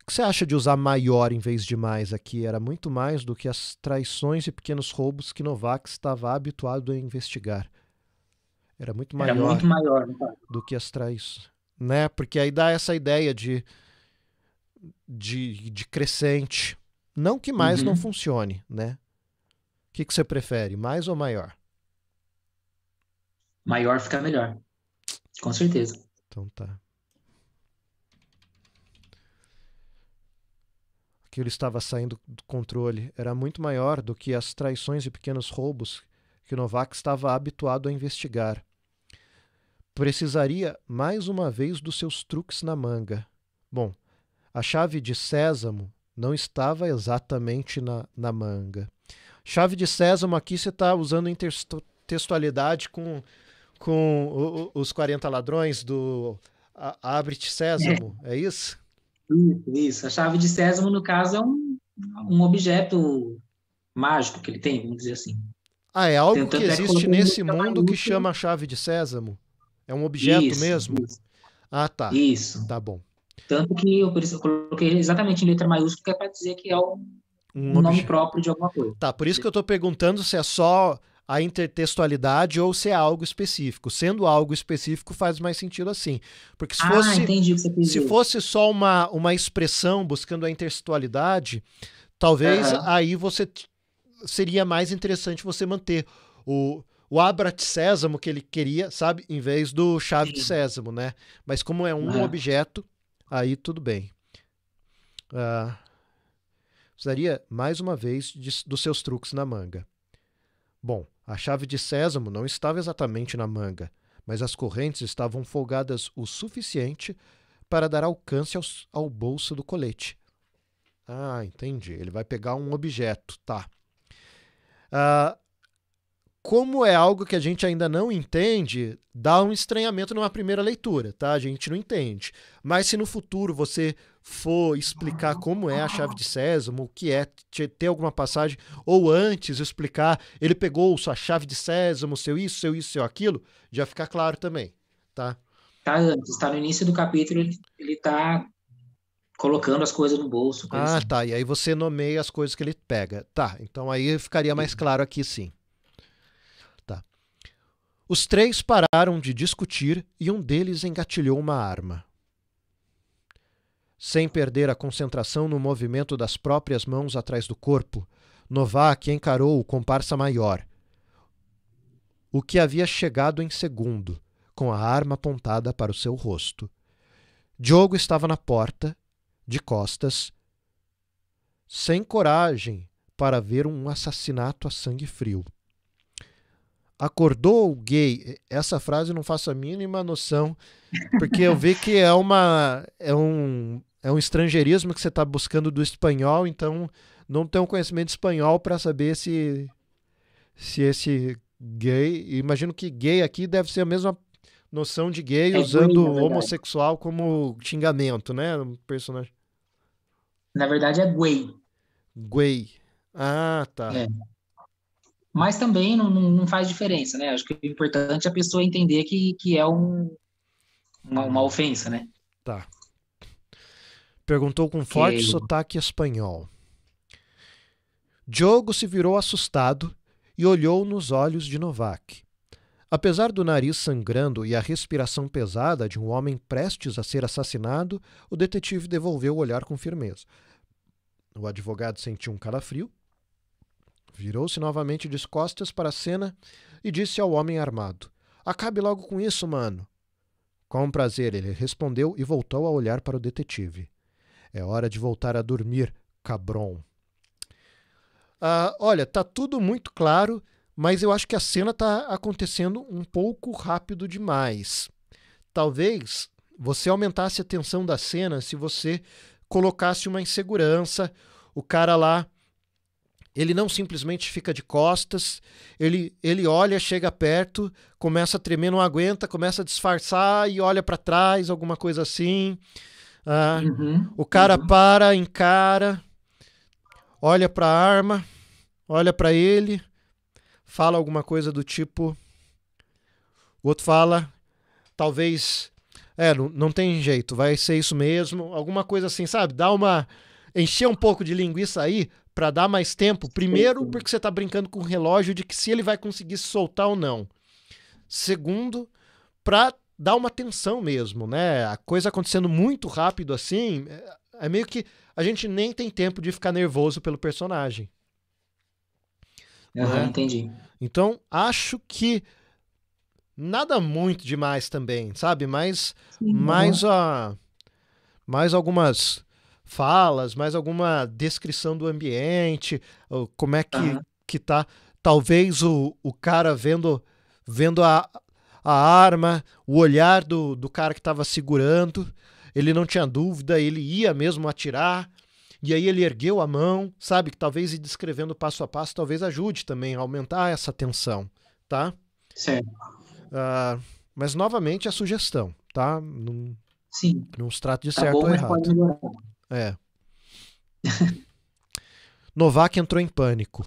O que você acha de usar maior em vez de mais aqui? Era muito mais do que as traições e pequenos roubos que Novak estava habituado a investigar. Era muito maior, Era muito maior então. do que as traições. Né? Porque aí dá essa ideia de de, de crescente. Não que mais uhum. não funcione, né? O que, que você prefere, mais ou maior? Maior fica melhor. Com certeza. Então tá. Aquilo estava saindo do controle. Era muito maior do que as traições e pequenos roubos que Novak estava habituado a investigar. Precisaria mais uma vez dos seus truques na manga. Bom, a chave de sésamo não estava exatamente na, na manga. Chave de sésamo aqui você está usando intertextualidade com, com o, os 40 ladrões do abre Sésamo, é. é isso? Isso, a chave de sésamo, no caso, é um, um objeto mágico que ele tem, vamos dizer assim. Ah, é algo Tentando que é existe nesse mundo que chama a chave de sésamo? É um objeto isso, mesmo? Isso. Ah, tá. Isso. Tá bom. Tanto que eu, eu coloquei exatamente em letra maiúscula, que é para dizer que é um, um nome próprio de alguma coisa. Tá, por isso que eu estou perguntando se é só a intertextualidade ou se é algo específico. Sendo algo específico, faz mais sentido assim. Porque se ah, fosse, se fosse só uma, uma expressão buscando a intertextualidade, talvez aí você seria mais interessante você manter o, o abra de sésamo que ele queria, sabe? Em vez do chave Sim. de sésamo, né? Mas como é um objeto, aí tudo bem. Ah, precisaria, mais uma vez, de, dos seus truques na manga. Bom, a chave de sésamo não estava exatamente na manga, mas as correntes estavam folgadas o suficiente para dar alcance ao, ao bolso do colete. Ah, entendi. Ele vai pegar um objeto, tá. Ah, como é algo que a gente ainda não entende, dá um estranhamento numa primeira leitura, tá? A gente não entende. Mas se no futuro você for explicar como é a chave de sésamo, o que é ter alguma passagem, ou antes explicar, ele pegou sua chave de sésamo, seu isso, seu isso, seu aquilo, já fica claro também, tá? Tá antes, está no início do capítulo, ele está colocando as coisas no bolso. Ah, assim. tá. E aí você nomeia as coisas que ele pega. Tá, então aí ficaria mais claro aqui sim. Os três pararam de discutir e um deles engatilhou uma arma. Sem perder a concentração no movimento das próprias mãos atrás do corpo, Novak encarou o comparsa maior, o que havia chegado em segundo, com a arma apontada para o seu rosto. Diogo estava na porta, de costas, sem coragem para ver um assassinato a sangue frio acordou gay. Essa frase não faço a mínima noção, porque eu vi que é uma é um é um estrangeirismo que você está buscando do espanhol, então não tem um conhecimento espanhol para saber se se esse gay, imagino que gay aqui deve ser a mesma noção de gay é usando é ruim, homossexual como xingamento, né, um personagem. Na verdade é gay. Gay. Ah, tá. É mas também não, não, faz diferença, né? Acho que o importante é a pessoa entender que, que é um, uma, uma uhum. ofensa, né? Tá. Perguntou com forte que... sotaque espanhol. Diogo se virou assustado e olhou nos olhos de Novak. Apesar do nariz sangrando e a respiração pesada de um homem prestes a ser assassinado, o detetive devolveu o olhar com firmeza. O advogado sentiu um calafrio Virou-se novamente de costas para a cena e disse ao homem armado: Acabe logo com isso, mano. Com prazer, ele respondeu e voltou a olhar para o detetive. É hora de voltar a dormir, cabron. Ah, olha, tá tudo muito claro, mas eu acho que a cena está acontecendo um pouco rápido demais. Talvez você aumentasse a tensão da cena se você colocasse uma insegurança, o cara lá ele não simplesmente fica de costas, ele, ele olha, chega perto, começa a tremer, não aguenta, começa a disfarçar e olha para trás, alguma coisa assim. Ah, uhum, o cara uhum. para, encara, olha para a arma, olha para ele, fala alguma coisa do tipo. O outro fala, talvez, é, não, não tem jeito, vai ser isso mesmo, alguma coisa assim, sabe? Dá uma. Encher um pouco de linguiça aí para dar mais tempo. Primeiro, porque você está brincando com o relógio de que se ele vai conseguir se soltar ou não. Segundo, para dar uma tensão mesmo, né? A coisa acontecendo muito rápido assim, é, é meio que a gente nem tem tempo de ficar nervoso pelo personagem. Uhum, né? entendi. Então, acho que nada muito demais também, sabe? Mas Sim, mais a mais algumas falas, mais alguma descrição do ambiente, como é que, uhum. que tá. Talvez o, o cara vendo, vendo a, a arma, o olhar do, do cara que estava segurando, ele não tinha dúvida, ele ia mesmo atirar. E aí ele ergueu a mão, sabe? Que talvez ir descrevendo passo a passo, talvez ajude também a aumentar essa tensão, tá? Certo. Uh, ah, mas novamente a sugestão, tá? Não, Sim. Não se trata de tá certo bom, ou errado. É. Novak entrou em pânico.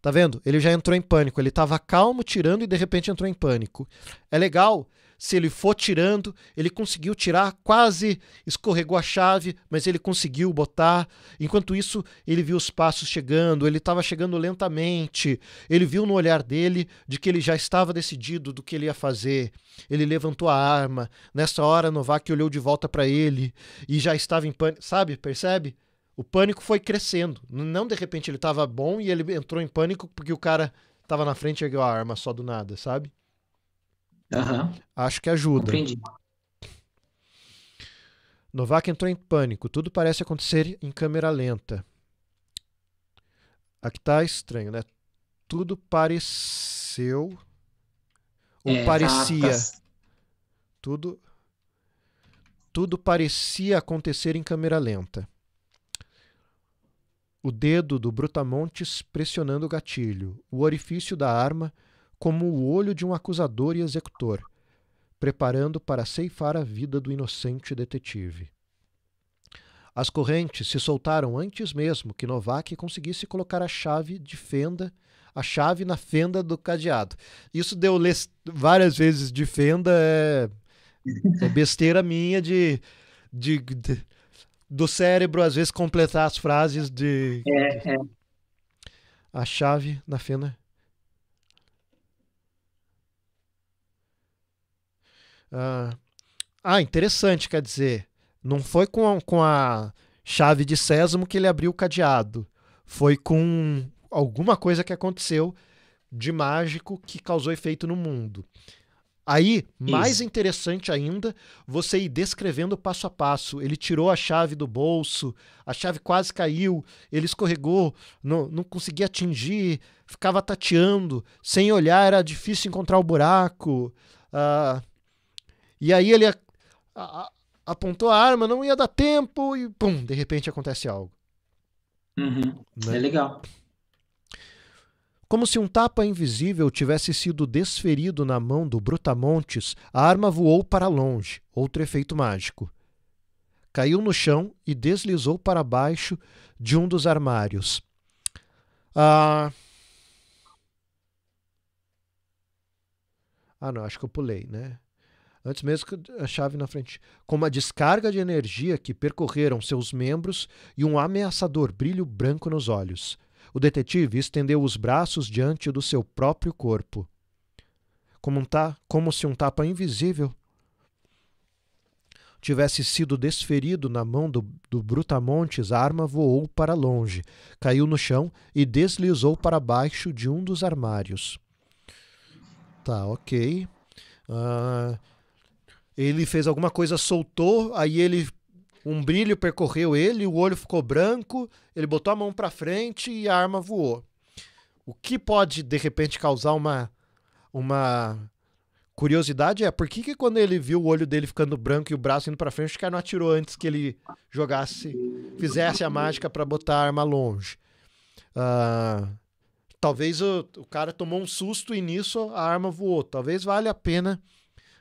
Tá vendo? Ele já entrou em pânico. Ele tava calmo, tirando e de repente entrou em pânico. É legal se ele for tirando, ele conseguiu tirar, quase escorregou a chave, mas ele conseguiu botar. Enquanto isso, ele viu os passos chegando, ele estava chegando lentamente, ele viu no olhar dele de que ele já estava decidido do que ele ia fazer. Ele levantou a arma. Nessa hora, Novak olhou de volta para ele e já estava em pânico. Sabe, percebe? O pânico foi crescendo. Não de repente ele estava bom e ele entrou em pânico porque o cara estava na frente e ergueu a arma só do nada, sabe? Uhum. Acho que ajuda. Compreendi. Novak entrou em pânico. Tudo parece acontecer em câmera lenta. Aqui tá estranho, né? Tudo pareceu. Ou é, tá, tá parecia. Tudo. Tudo parecia acontecer em câmera lenta. O dedo do Brutamontes pressionando o gatilho, o orifício da arma como o olho de um acusador e executor, preparando para ceifar a vida do inocente detetive. As correntes se soltaram antes mesmo que Novak conseguisse colocar a chave de fenda, a chave na fenda do cadeado. Isso deu várias vezes de fenda, é, é besteira minha de, de, de, do cérebro às vezes completar as frases de, é, é. a chave na fenda Ah, ah, interessante, quer dizer, não foi com a, com a chave de sésamo que ele abriu o cadeado. Foi com alguma coisa que aconteceu de mágico que causou efeito no mundo. Aí, mais Isso. interessante ainda, você ir descrevendo passo a passo. Ele tirou a chave do bolso, a chave quase caiu, ele escorregou, não, não conseguia atingir, ficava tateando, sem olhar era difícil encontrar o buraco. Uh, e aí ele a, a, apontou a arma, não ia dar tempo e pum, de repente acontece algo. Uhum. Né? É legal. Como se um tapa invisível tivesse sido desferido na mão do Brutamontes, a arma voou para longe, outro efeito mágico. Caiu no chão e deslizou para baixo de um dos armários. Ah. Ah, não, acho que eu pulei, né? antes mesmo que a chave na frente, com uma descarga de energia que percorreram seus membros e um ameaçador brilho branco nos olhos. O detetive estendeu os braços diante do seu próprio corpo. Como, um ta como se um tapa invisível tivesse sido desferido na mão do, do Brutamontes, a arma voou para longe, caiu no chão e deslizou para baixo de um dos armários. Tá, ok. Uh, ele fez alguma coisa, soltou, aí ele um brilho percorreu ele, o olho ficou branco, ele botou a mão para frente e a arma voou. O que pode de repente causar uma uma curiosidade é por que, que quando ele viu o olho dele ficando branco e o braço indo para frente, o cara não atirou antes que ele jogasse, fizesse a mágica para botar a arma longe. Uh, talvez o, o cara tomou um susto e nisso a arma voou. Talvez valha a pena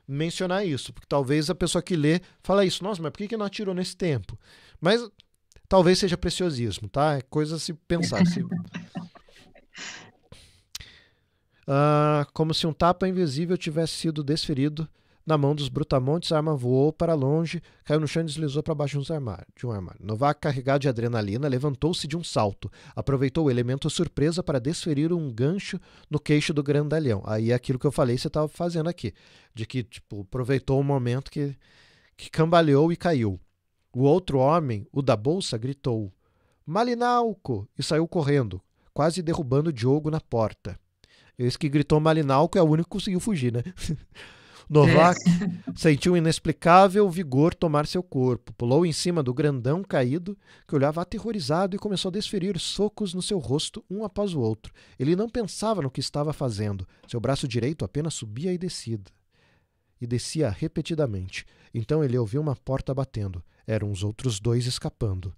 mencionar isso, porque talvez a pessoa que lê fala isso, nossa, mas por que, que não atirou nesse tempo? Mas talvez seja preciosismo, tá? É coisa a se pensar. Se... Uh, como se um tapa invisível tivesse sido desferido na mão dos brutamontes, a arma voou para longe, caiu no chão e deslizou para baixo de um armário. Novak, carregado de adrenalina, levantou-se de um salto. Aproveitou o elemento surpresa para desferir um gancho no queixo do grandalhão. Aí é aquilo que eu falei você estava fazendo aqui. De que, tipo, aproveitou o um momento que, que cambaleou e caiu. O outro homem, o da bolsa, gritou: Malinalco! e saiu correndo, quase derrubando Diogo na porta. Esse que gritou Malinalco é o único que conseguiu fugir, né? Novak é. sentiu um inexplicável vigor tomar seu corpo. Pulou em cima do grandão caído, que olhava aterrorizado e começou a desferir socos no seu rosto um após o outro. Ele não pensava no que estava fazendo. Seu braço direito apenas subia e descia. E descia repetidamente. Então ele ouviu uma porta batendo. Eram os outros dois escapando.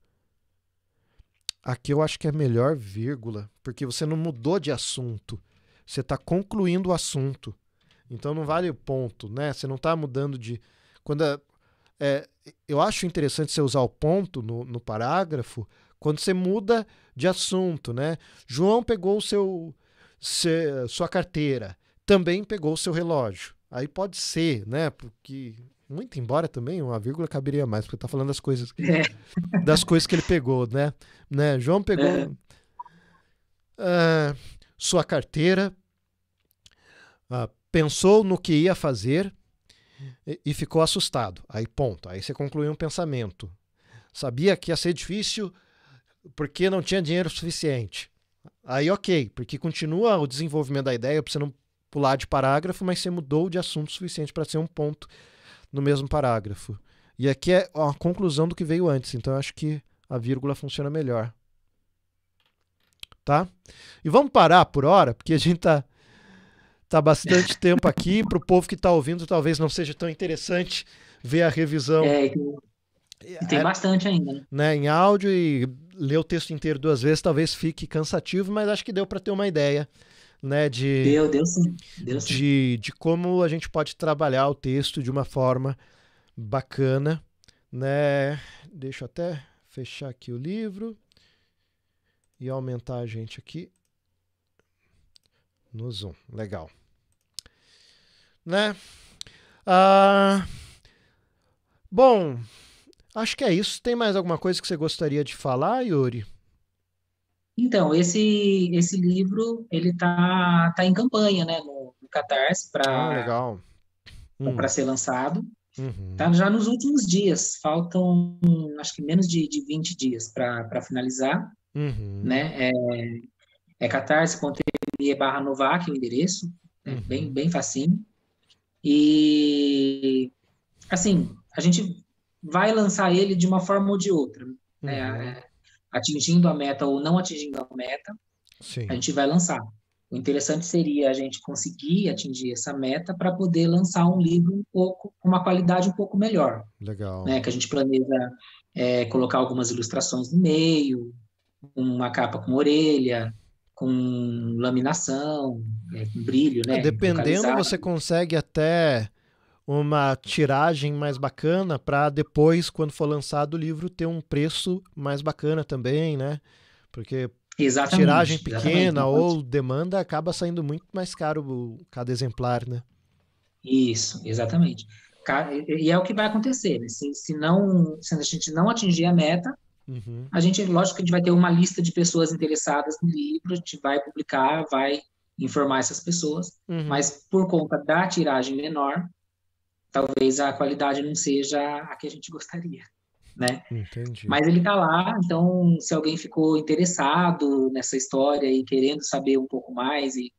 Aqui eu acho que é melhor vírgula, porque você não mudou de assunto. Você está concluindo o assunto. Então não vale o ponto, né? Você não está mudando de. Quando a, é, eu acho interessante você usar o ponto no, no parágrafo quando você muda de assunto, né? João pegou o seu, se, sua carteira, também pegou o seu relógio. Aí pode ser, né? Porque muito embora também uma vírgula caberia mais, porque tá falando das coisas é. das coisas que ele pegou, né? né? João pegou é. uh, sua carteira, uh, pensou no que ia fazer e, e ficou assustado. Aí, ponto. Aí você concluiu um pensamento. Sabia que ia ser difícil porque não tinha dinheiro suficiente. Aí, ok, porque continua o desenvolvimento da ideia para você não pular de parágrafo, mas você mudou de assunto suficiente para ser um ponto no mesmo parágrafo. E aqui é a conclusão do que veio antes, então eu acho que a vírgula funciona melhor. Tá? E vamos parar por hora, porque a gente está tá bastante tempo aqui. Para o povo que está ouvindo, talvez não seja tão interessante ver a revisão. É, tem é, bastante ainda. Né? né, em áudio e ler o texto inteiro duas vezes talvez fique cansativo, mas acho que deu para ter uma ideia. Né, de, deu, deu sim. Deu sim. De, de como a gente pode trabalhar o texto de uma forma bacana. Né? Deixa eu até fechar aqui o livro e aumentar a gente aqui no Zoom. Legal né? Ah, bom, acho que é isso. Tem mais alguma coisa que você gostaria de falar, Yuri? Então, esse, esse livro, ele tá, tá em campanha, né, no, no Catarse para ah, legal. Hum. para ser lançado. Uhum. Tá já nos últimos dias, faltam acho que menos de, de 20 dias para finalizar, uhum. né? É, é catarse.me barra Novak o endereço, né? uhum. é bem, bem facinho. E, assim, a gente vai lançar ele de uma forma ou de outra, né? uhum. né? atingindo a meta ou não atingindo a meta, Sim. a gente vai lançar. O interessante seria a gente conseguir atingir essa meta para poder lançar um livro um pouco com uma qualidade um pouco melhor. Legal. Né? Que a gente planeja é, colocar algumas ilustrações no meio, uma capa com orelha, com laminação, brilho, né? dependendo, você consegue até uma tiragem mais bacana para depois, quando for lançado o livro, ter um preço mais bacana também, né? Porque exatamente, tiragem pequena exatamente. ou demanda acaba saindo muito mais caro cada exemplar, né? Isso, exatamente. E é o que vai acontecer, né? Se, se, não, se a gente não atingir a meta, Uhum. A gente, lógico que a gente vai ter uma lista de pessoas interessadas no livro, a gente vai publicar, vai informar essas pessoas, uhum. mas por conta da tiragem menor, talvez a qualidade não seja a que a gente gostaria, né? Entendi. Mas ele está lá, então se alguém ficou interessado nessa história e querendo saber um pouco mais e,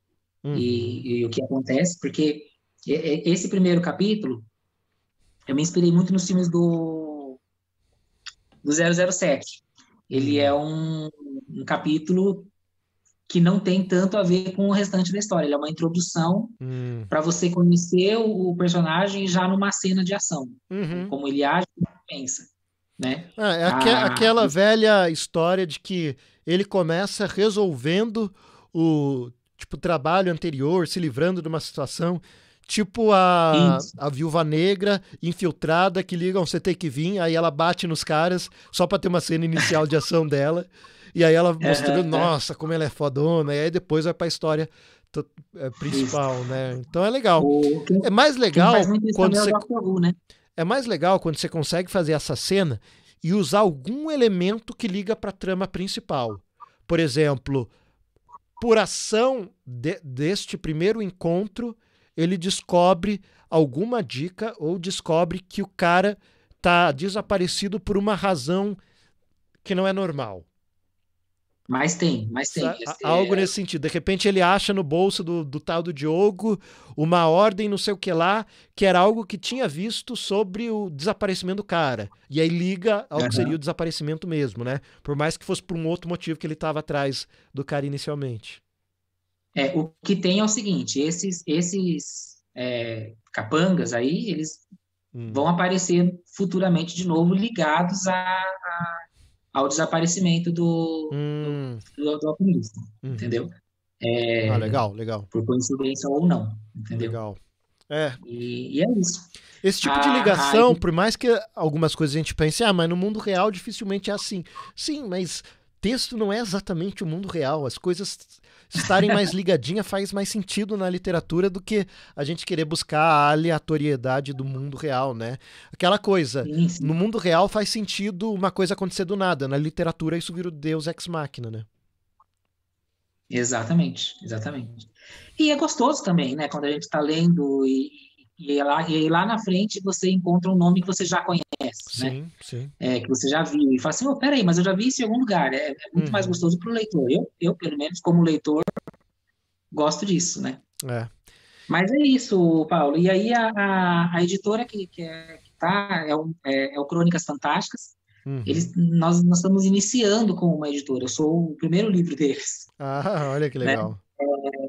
uhum. e, e o que acontece, porque esse primeiro capítulo eu me inspirei muito nos filmes do do 007. Ele uhum. é um, um capítulo que não tem tanto a ver com o restante da história. Ele é uma introdução hum. para você conhecer o, personagem já numa cena de ação, uhum. como ele age, como ele pensa. Né? Ah, é ah. aquela velha história de que ele começa resolvendo o tipo trabalho anterior, se livrando de uma situação, tipo a, a viúva negra infiltrada que liga, você tem que vir, aí ela bate nos caras só para ter uma cena inicial de ação dela. E aí ela mostrando, nossa, como ela é fodona. E aí depois vai pra história é, principal, Isso. né? Então é legal. é mais legal quando é você... né? É mais legal quando você consegue fazer essa cena e usar algum elemento que liga para trama principal. Por exemplo, por ação de, deste primeiro encontro, ele descobre alguma dica ou descobre que o cara tá desaparecido por uma razão que não é normal. Mas tem, mas tem. Esse... Algo é. nesse sentido. De repente ele acha no bolso do, do tal do Diogo uma ordem, não sei o que lá, que era algo que tinha visto sobre o desaparecimento do cara. E aí liga ao uhum. que seria o desaparecimento mesmo, né? Por mais que fosse por um outro motivo que ele estava atrás do cara inicialmente. É, o que tem é o seguinte: esses, esses é, capangas aí, eles hum. vão aparecer futuramente de novo ligados a, a ao desaparecimento do, hum. do, do, uhum. entendeu? É, ah, legal, legal. Por coincidência ou não, entendeu? Legal. É. E, e é isso. Esse tipo ah, de ligação, ai... por mais que algumas coisas a gente pense, ah, mas no mundo real dificilmente é assim. Sim, mas texto não é exatamente o mundo real. As coisas estarem mais ligadinha faz mais sentido na literatura do que a gente querer buscar a aleatoriedade do mundo real, né? Aquela coisa, no mundo real faz sentido uma coisa acontecer do nada, na literatura isso vira o Deus ex machina, né? Exatamente, exatamente. E é gostoso também, né? Quando a gente está lendo e, e lá, e lá na frente você encontra um nome que você já conhece, né? sim, né? Sim. É, que você já viu. E fala assim, oh, peraí, mas eu já vi isso em algum lugar. É, é muito uhum. mais gostoso para o leitor. Eu, eu, pelo menos, como leitor, gosto disso, né? É. Mas é isso, Paulo. E aí a, a, a editora que, que, é, que tá é o, é, é o Crônicas Fantásticas. Uhum. Eles, nós, nós estamos iniciando com uma editora. Eu sou o primeiro livro deles. Ah, olha que né? legal. Né? É,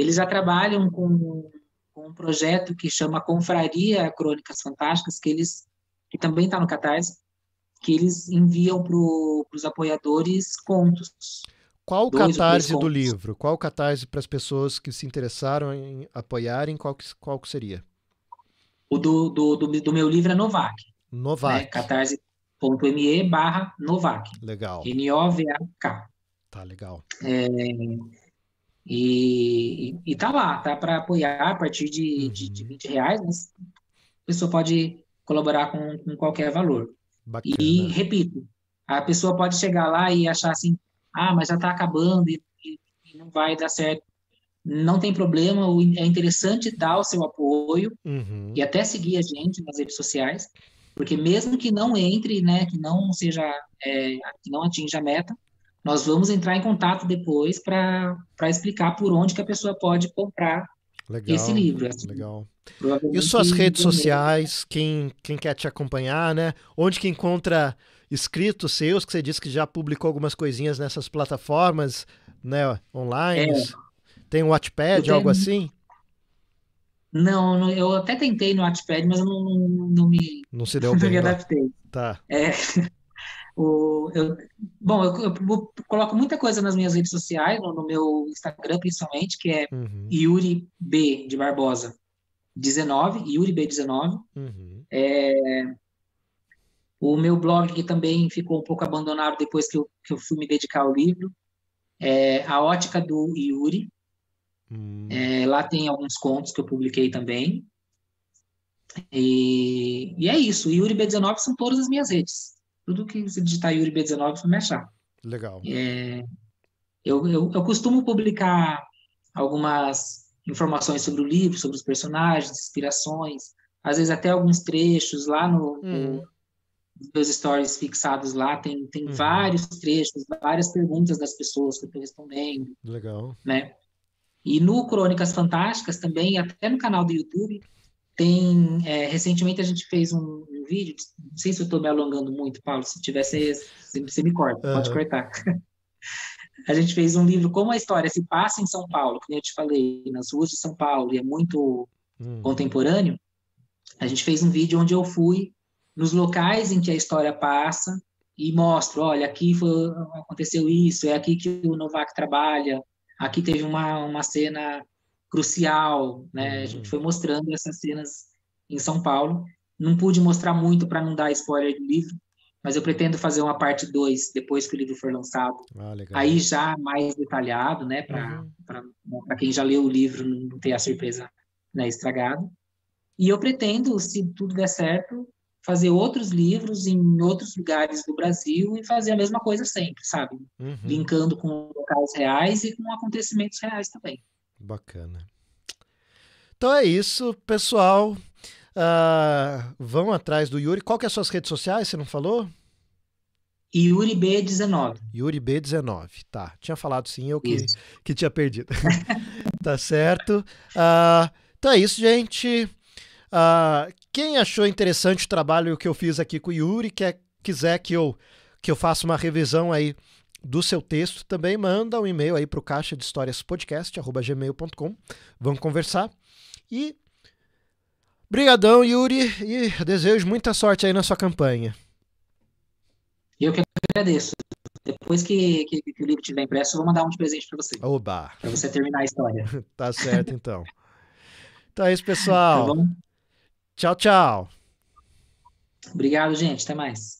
eles já trabalham com com um projeto que chama Confraria Crônicas Fantásticas, que eles que também está no Catarse, que eles enviam para os apoiadores contos. Qual o catarse do livro? Qual o catarse para as pessoas que se interessaram em apoiarem? Qual que, qual que seria? O do, do, do, do meu livro é Novak. Né? Novak. Né? catarse.me barra Novak. Legal. N-O-V-A-K. Tá legal. É, e, e, tá lá, tá para apoiar a partir de, uhum. de, de 20 uhum. reais, mas a pessoa pode colaborar com, com qualquer valor. Bacana. E, repito, a pessoa pode chegar lá e achar assim, ah, mas já está acabando e, e, não vai dar certo. Não tem problema, é interessante dar o seu apoio uhum. e até seguir a gente nas redes sociais, porque mesmo que não entre, né, que não seja, é, que não atinja a meta, nós vamos entrar em contato depois para explicar por onde que a pessoa pode comprar legal, esse livro. Assim. Legal. E suas redes sociais, quem, quem quer te acompanhar, né? Onde que encontra escritos seus, que você disse que já publicou algumas coisinhas nessas plataformas, né, online? É. Tem um Wattpad, tenho... algo assim? Não, eu até tentei no Wattpad, mas eu não, não, não me... Não se deu bem, Não me tá. adaptei. Tá. É. O, eu, bom, eu, eu, coloco muita coisa nas minhas redes sociais, no, no meu Instagram principalmente, que é uhum. Yuri B de Barbosa 19, Yuri B 19. Uhum. É, o meu blog que também ficou um pouco abandonado depois que eu, que eu fui me dedicar ao livro, é a ótica do Yuri. Hum. É, lá tem alguns contos que eu publiquei também. E, e é isso. Yuri B19 são todas as minhas redes. Tudo que você digitar Yuri B19 vai me achar. Legal. É, eu, eu, eu costumo publicar algumas informações sobre o livro, sobre os personagens, inspirações, às vezes até alguns trechos lá no, hum. no meus stories fixados lá, tem, tem uhum. vários trechos, várias perguntas das pessoas que eu estou respondendo. Legal. Né? E no Crônicas Fantásticas também, até no canal do YouTube, tem, é, recentemente a gente fez um, vídeo, não sei se eu estou me alongando muito, Paulo, se tiver, você, me corta, uhum. pode cortar. a gente fez um livro como a história se passa em São Paulo, que eu te falei, nas ruas de São Paulo, e é muito uhum. contemporâneo. A gente fez um vídeo onde eu fui nos locais em que a história passa e mostro, olha, aqui foi, aconteceu isso, é aqui que o Novak trabalha, aqui teve uma, uma cena crucial, né? Uhum. A gente uhum. foi mostrando essas cenas em São Paulo. Não pude mostrar muito para não dar spoiler do livro, mas eu pretendo fazer uma parte 2 depois que o livro for lançado. Ah, Aí já mais detalhado, né, para uhum. para quem já leu o livro não ter a surpresa né, estragada. E eu pretendo, se tudo der certo, fazer outros livros em outros lugares do Brasil e fazer a mesma coisa sempre, sabe? Uhum. Linkando com locais reais e com acontecimentos reais também. Bacana. Então é isso, pessoal. Uh, vão atrás do Yuri. Qual que é as suas redes sociais? Você não falou? Yuri B19. Yuri B19, tá. Tinha falado sim, eu que, que tinha perdido. tá certo. Uh, então é isso, gente. Uh, quem achou interessante o trabalho que eu fiz aqui com o Yuri, quer, quiser que eu, que eu faça uma revisão aí do seu texto também, manda um e-mail aí para o caixa de histórias podcast, gmail.com. Vamos conversar. E brigadão, Yuri, e desejo muita sorte aí na sua campanha. Eu que agradeço. Depois que, que, que o livro estiver impresso, eu vou mandar um de presente para você. Oba! Para você terminar a história. tá certo, então. então é isso, pessoal. Tá tchau, tchau. Obrigado, gente. Até mais.